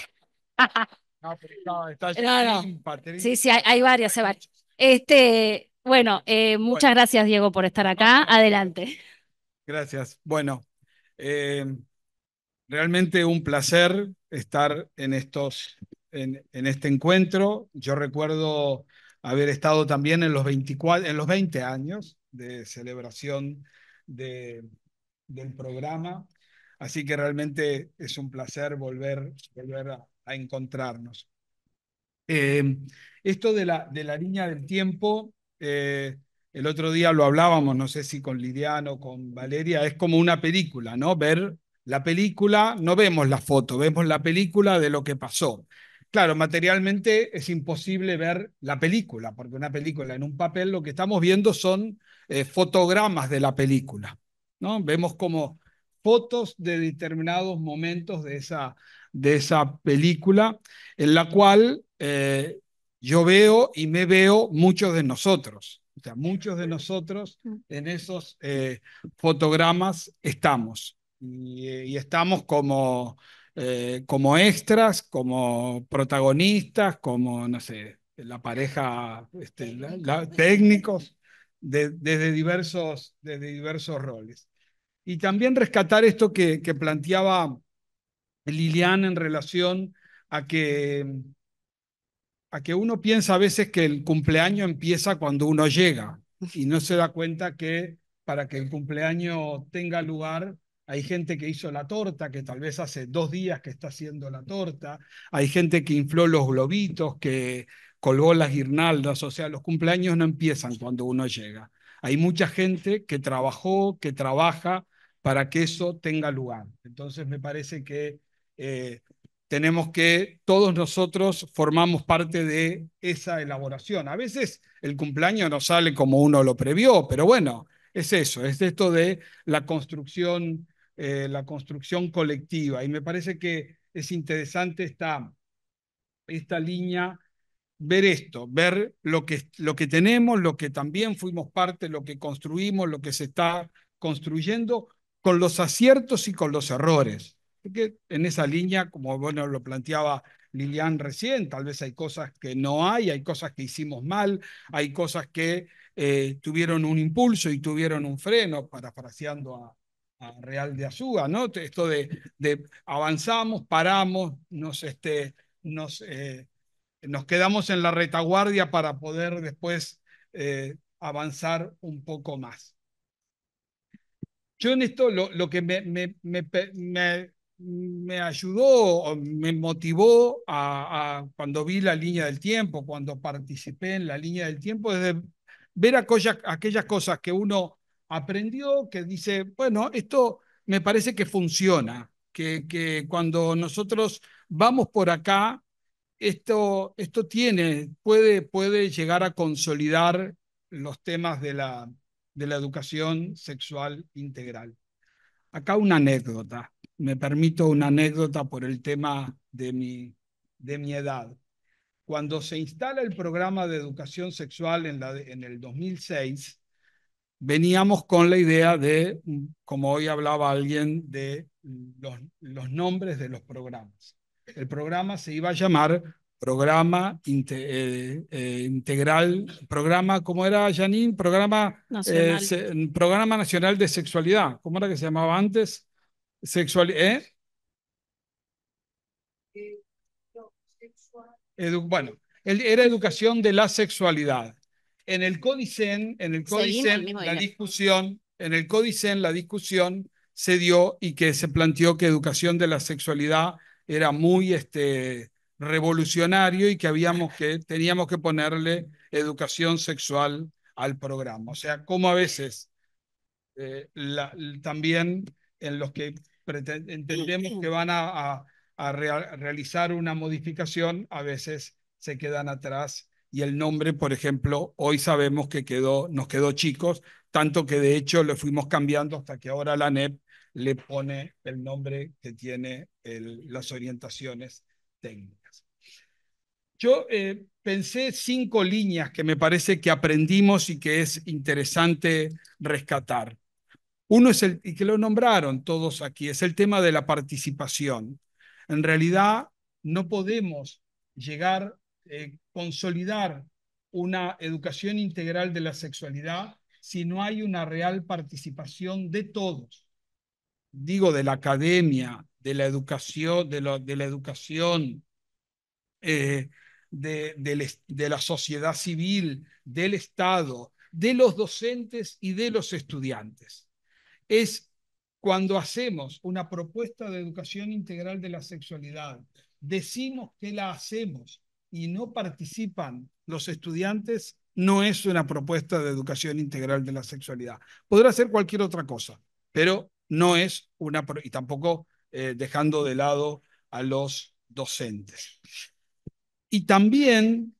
no, pero está Sí, sí, hay, varias, Este, bueno, eh, muchas gracias, Diego, por estar acá. Adelante. Gracias. Bueno, eh, realmente un placer estar en, estos, en, este encuentro. Yo recuerdo haber estado también en los, 20 años de celebración del programa, así que realmente es un placer volver, a, encontrarnos. Eh, esto de la, línea del tiempo eh, el otro día lo hablábamos, no sé si con Lidiano o con Valeria, es como una película, ¿no? Ver la película, no vemos la foto, vemos la película de lo que pasó. Claro, materialmente es imposible ver la película, porque una película en un papel lo que estamos viendo son eh, fotogramas de la película, ¿no? Vemos como fotos de determinados momentos de esa, de esa película, en la cual eh, yo veo y me veo muchos de nosotros. Muchos de nosotros mm. en esos eh, fotogramas estamos y, eh, estamos como, eh, como extras, como protagonistas, como, no sé, la pareja, este, técnicos, desde diversos, diversos roles. Y también rescatar esto que, que planteaba Lilian en relación a que que uno piensa a veces que el cumpleaños empieza cuando uno llega y no se da cuenta que para que el cumpleaños tenga lugar hay gente que hizo la torta, que tal vez hace dos días que está haciendo la torta. Hay gente que infló los globitos, que colgó las guirnaldas. O sea, los cumpleaños no empiezan cuando uno llega. Hay mucha gente que trabajó, que trabaja para que eso tenga lugar. Entonces me parece que eh, tenemos que, todos nosotros formamos parte de esa elaboración. A veces el cumpleaños no sale como uno lo previó, pero bueno, es eso, es esto de la construcción, eh, la construcción colectiva. Y me parece que es interesante esta, esta línea, ver esto, ver lo que, lo que tenemos, lo que también fuimos parte, lo que construimos, lo que se está construyendo, con los aciertos y con los errores que en esa línea, como bueno, lo planteaba Lilian recién, tal vez hay cosas que no hay, hay cosas que hicimos mal, hay cosas que eh, tuvieron un impulso y tuvieron un freno, parafraseando a, Real de Azúa, ¿no? Esto de, avanzamos, paramos, nos, este, nos, eh, nos quedamos en la retaguardia para poder después eh, avanzar un poco más. Yo en esto lo, que me me ayudó, me motivó a, cuando vi la línea del tiempo, cuando participé en la línea del tiempo, desde ver aquellas, aquellas cosas que uno aprendió, que dice, bueno, esto me parece que funciona, que, que cuando nosotros vamos por acá, esto, esto tiene, puede, puede llegar a consolidar los temas de la, de la educación sexual integral. Acá una anécdota me permito una anécdota por el tema de mi, de mi edad. Cuando se instala el programa de educación sexual en, la en el 2006, veníamos con la idea de, como hoy hablaba alguien, de los, los nombres de los programas. El programa se iba a llamar Programa eh, eh, Integral, programa, ¿cómo era, Janine? Programa eh, nacional. programa nacional de Sexualidad, ¿cómo era que se llamaba antes? Sexual, ¿eh? bueno, era educación de la sexualidad. En el Códice, en el la discusión, en el la discusión se dio y que se planteó que educación de la sexualidad era muy este, revolucionario y que, habíamos que teníamos que ponerle educación sexual al programa. O sea, como a veces eh, también en los que entendemos que van a, realizar una modificación, a veces se quedan atrás y el nombre, por ejemplo, hoy sabemos que quedó, nos quedó chicos, tanto que de hecho lo fuimos cambiando hasta que ahora la NEP le pone el nombre que tiene las orientaciones técnicas. Yo eh, pensé cinco líneas que me parece que aprendimos y que es interesante rescatar. Uno es el, y que lo nombraron todos aquí, es el tema de la participación. En realidad, no podemos llegar a eh, consolidar una educación integral de la sexualidad si no hay una real participación de todos. Digo, de la academia, de la educación, de, la educación, eh, de la sociedad civil, del Estado, de los docentes y de los estudiantes es cuando hacemos una propuesta de educación integral de la sexualidad, decimos que la hacemos y no participan los estudiantes, no es una propuesta de educación integral de la sexualidad. Podrá ser cualquier otra cosa, pero no es una, y tampoco eh, dejando de lado a los docentes. Y también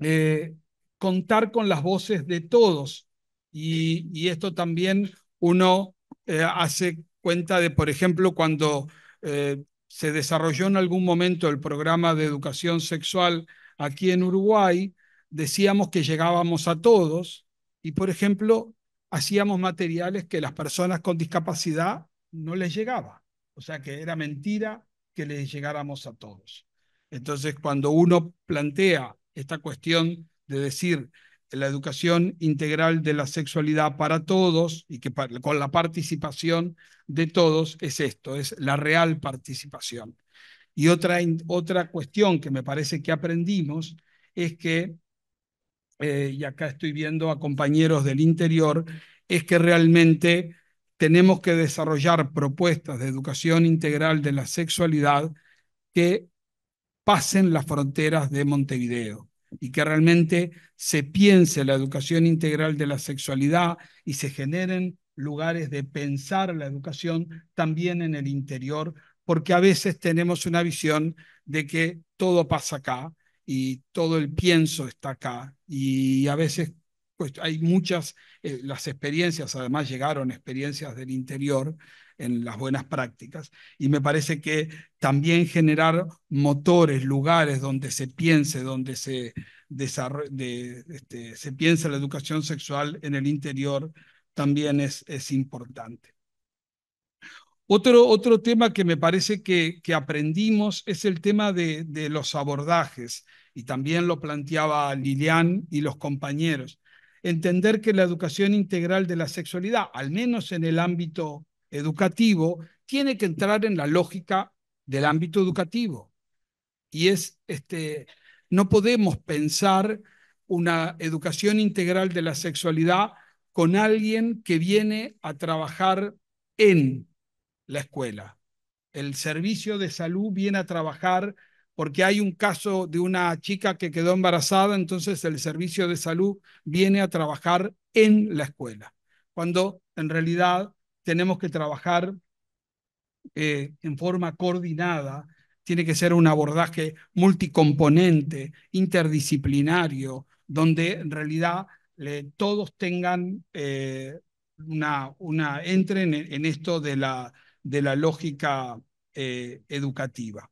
eh, contar con las voces de todos. y, esto también uno eh, hace cuenta de, por ejemplo, cuando eh, se desarrolló en algún momento el programa de educación sexual aquí en Uruguay, decíamos que llegábamos a todos y, por ejemplo, hacíamos materiales que las personas con discapacidad no les llegaba. O sea que era mentira que les llegáramos a todos. Entonces, cuando uno plantea esta cuestión de decir la educación integral de la sexualidad para todos y que con la participación de todos es esto, es la real participación. Y otra, otra cuestión que me parece que aprendimos es que, eh, y acá estoy viendo a compañeros del interior, es que realmente tenemos que desarrollar propuestas de educación integral de la sexualidad que pasen las fronteras de Montevideo y que realmente se piense la educación integral de la sexualidad y se generen lugares de pensar la educación también en el interior, porque a veces tenemos una visión de que todo pasa acá y todo el pienso está acá y a veces pues hay muchas, eh, las experiencias, además llegaron experiencias del interior, en las buenas prácticas. Y me parece que también generar motores, lugares donde se piense, donde se, de, este, se piensa la educación sexual en el interior, también es, es importante. Otro, otro tema que me parece que, que aprendimos es el tema de, de los abordajes, y también lo planteaba Lilian y los compañeros entender que la educación integral de la sexualidad, al menos en el ámbito educativo tiene que entrar en la lógica del ámbito educativo. Y es, este, no podemos pensar una educación integral de la sexualidad con alguien que viene a trabajar en la escuela. El servicio de salud viene a trabajar porque hay un caso de una chica que quedó embarazada, entonces el servicio de salud viene a trabajar en la escuela, cuando en realidad tenemos que trabajar eh, en forma coordinada, tiene que ser un abordaje multicomponente, interdisciplinario, donde en realidad eh, todos tengan eh, una, una, entren en, esto de la, de la lógica educativa.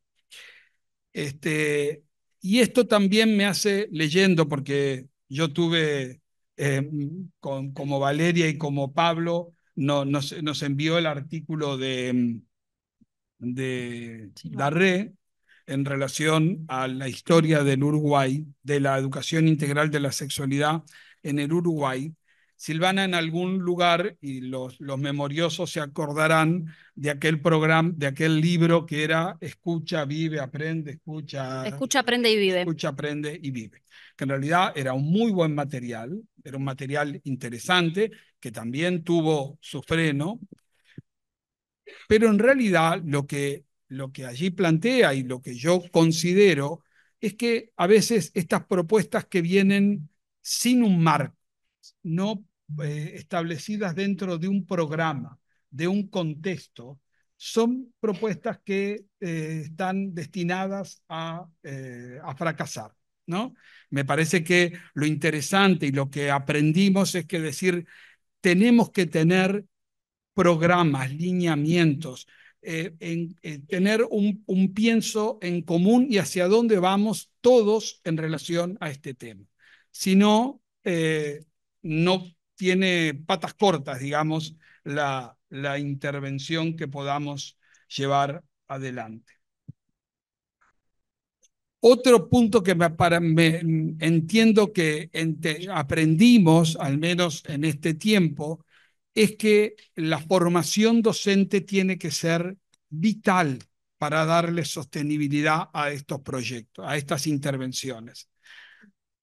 Este, y esto también me hace leyendo, porque yo tuve mm, como Valeria y como Pablo, nos, envió el artículo de, mm, de red en relación a la historia del Uruguay, de la educación integral de la sexualidad en el Uruguay. Silvana en algún lugar, y los, los memoriosos se acordarán de aquel programa, de aquel libro que era Escucha, vive, aprende, escucha. Escucha, aprende y vive. Escucha, aprende y vive que en realidad era un muy buen material, era un material interesante, que también tuvo su freno, pero en realidad lo que, lo que allí plantea y lo que yo considero es que a veces estas propuestas que vienen sin un marco, no eh, establecidas dentro de un programa, de un contexto, son propuestas que eh, están destinadas a eh, fracasar. ¿no? Me parece que lo interesante y lo que aprendimos es que decir, tenemos que tener programas, lineamientos, eh, eh, tener un, pienso en común y hacia dónde vamos todos en relación a este tema. Si no, eh, no tiene patas cortas, digamos, la intervención que podamos llevar adelante. Otro punto que me, entiendo que aprendimos, al menos en este tiempo, es que la formación docente tiene que ser vital para darle sostenibilidad a estos proyectos, a estas intervenciones.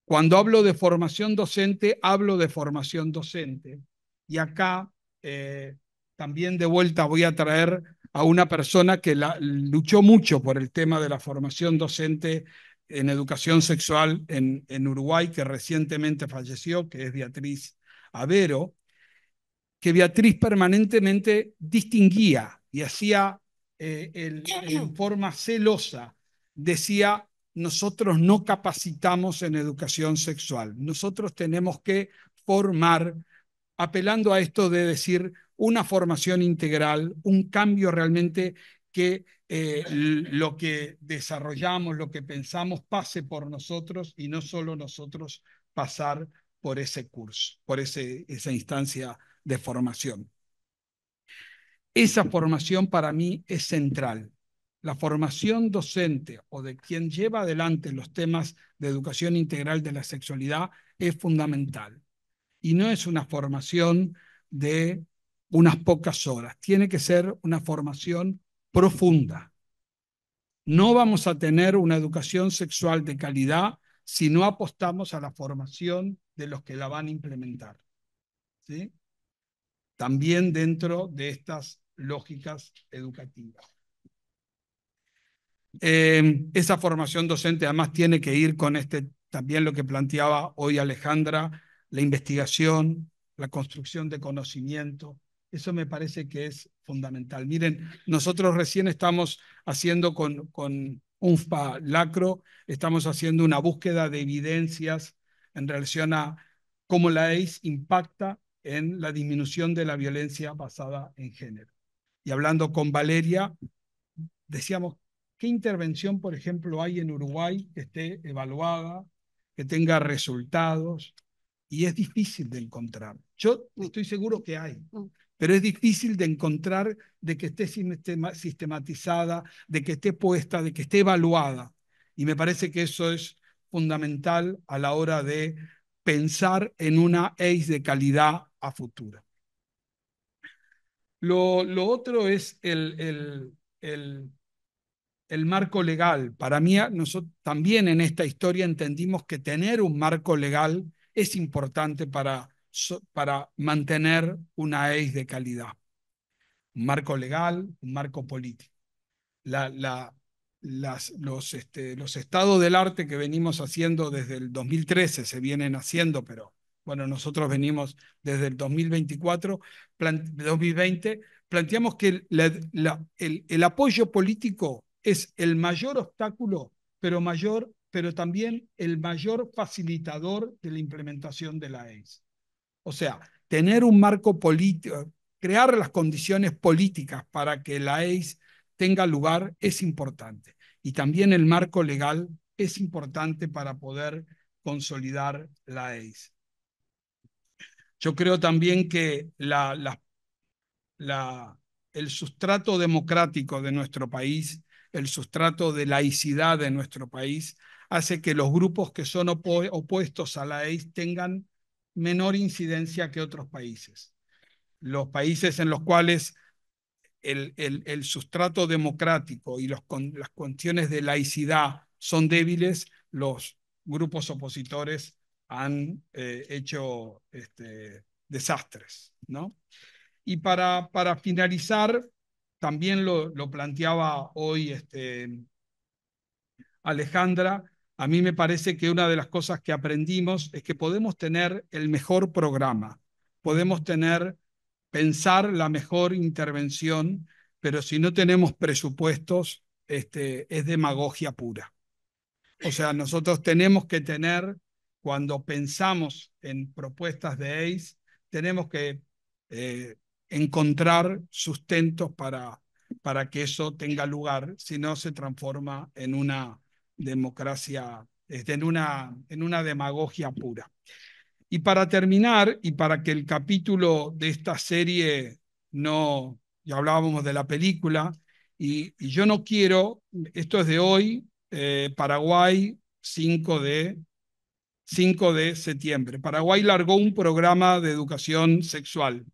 Cuando hablo de formación docente, hablo de formación docente. Y acá eh, también de vuelta voy a traer a una persona que luchó mucho por el tema de la formación docente en educación sexual en, Uruguay, que recientemente falleció, que es Beatriz Avero, que Beatriz permanentemente distinguía y hacía eh, en forma celosa, decía, nosotros no capacitamos en educación sexual, nosotros tenemos que formar, apelando a esto de decir, una formación integral, un cambio realmente que eh, lo que desarrollamos, lo que pensamos pase por nosotros y no solo nosotros pasar por ese curso, por ese, esa instancia de formación. Esa formación para mí es central. La formación docente o de quien lleva adelante los temas de educación integral de la sexualidad es fundamental. Y no es una formación de unas pocas horas. Tiene que ser una formación profunda. No vamos a tener una educación sexual de calidad si no apostamos a la formación de los que la van a implementar. ¿sí? También dentro de estas lógicas educativas. Em, esa formación docente además tiene que ir con este, también lo que planteaba hoy Alejandra, la investigación, la construcción de conocimiento, eso me parece que es fundamental. Miren, nosotros recién estamos haciendo con, con UNFPA Lacro, estamos haciendo una búsqueda de evidencias en relación a cómo la AIDS impacta en la disminución de la violencia basada en género. Y hablando con Valeria, decíamos, ¿qué intervención, por ejemplo, hay en Uruguay que esté evaluada, que tenga resultados? Y es difícil de encontrar. Yo estoy seguro que hay, mm pero es difícil de encontrar de que esté sistematizada, de que esté puesta, de que esté evaluada. Y me parece que eso es fundamental a la hora de pensar en una ACE de calidad a futuro. Lo, otro es el, el, marco legal. Para mí, nosotros también en esta historia entendimos que tener un marco legal es importante para para mantener una EIS de calidad. Un marco legal, un marco político. La, la, las, los, este, los estados del arte que venimos haciendo desde el 2013 se vienen haciendo, pero bueno, nosotros venimos desde el 2024, 2020, planteamos que la, el, apoyo político es el mayor obstáculo, pero mayor pero también el mayor facilitador de la implementación de la EIS. O sea, tener un marco político, crear las condiciones políticas para que la EIS tenga lugar es importante. Y también el marco legal es importante para poder consolidar la EIS. Yo creo también que el sustrato democrático de nuestro país, el sustrato de laicidad de nuestro país, hace que los grupos que son opuestos a la EIS tengan menor incidencia que otros países. Los países en los cuales el, el, sustrato democrático y los, las cuestiones de laicidad son débiles, los grupos opositores han eh, hecho este, desastres. ¿no? Y para, para finalizar, también lo, lo planteaba hoy este, Alejandra, a mí me parece que una de las cosas que aprendimos es que podemos tener el mejor programa, podemos tener, pensar la mejor intervención, pero si no tenemos presupuestos, este, es demagogia pura. O sea, nosotros tenemos que tener, cuando pensamos en propuestas de ACE, tenemos que eh, encontrar sustentos para, para que eso tenga lugar, si no se transforma en una democracia, este, en, una, en una demagogia pura. Y para terminar, y para que el capítulo de esta serie no, ya hablábamos de la película, y, yo no quiero, esto es de hoy, eh, Paraguay 5 de, 5 de septiembre. Paraguay largó un programa de educación sexual.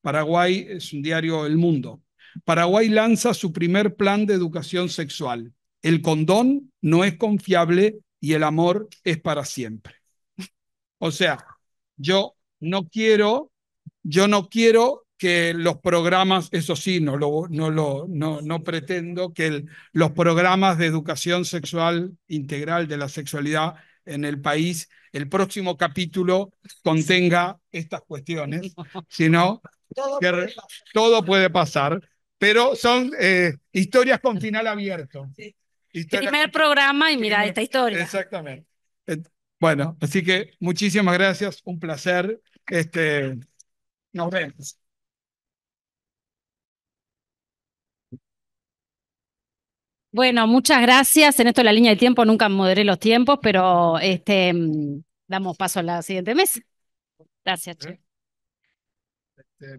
Paraguay es un diario El Mundo. Paraguay lanza su primer plan de educación sexual. El condón no es confiable y el amor es para siempre. O sea, yo no quiero, yo no quiero que los programas, eso sí, no, lo, no, lo, no, pretendo que los programas de educación sexual integral de la sexualidad en el país, el próximo capítulo contenga estas cuestiones, sino que todo puede pasar, pero son eh, historias con final abierto. Primer programa y mira esta historia. Exactamente. Bueno, así que muchísimas gracias, un placer. Este, nos vemos. Bueno, muchas gracias. En esto de la línea de tiempo nunca moderé los tiempos, pero este, mm, damos paso a la siguiente mesa. Gracias, Che. Este,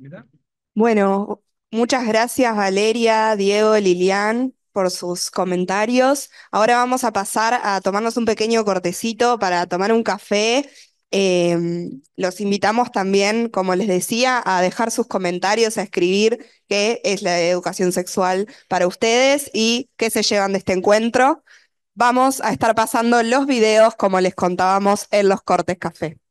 bueno, muchas gracias Valeria, Diego, Lilian por sus comentarios. Ahora vamos a pasar a tomarnos un pequeño cortecito para tomar un café. Em, los invitamos también, como les decía, a dejar sus comentarios, a escribir qué es la educación sexual para ustedes y qué se llevan de este encuentro. Vamos a estar pasando los videos, como les contábamos, en los cortes café.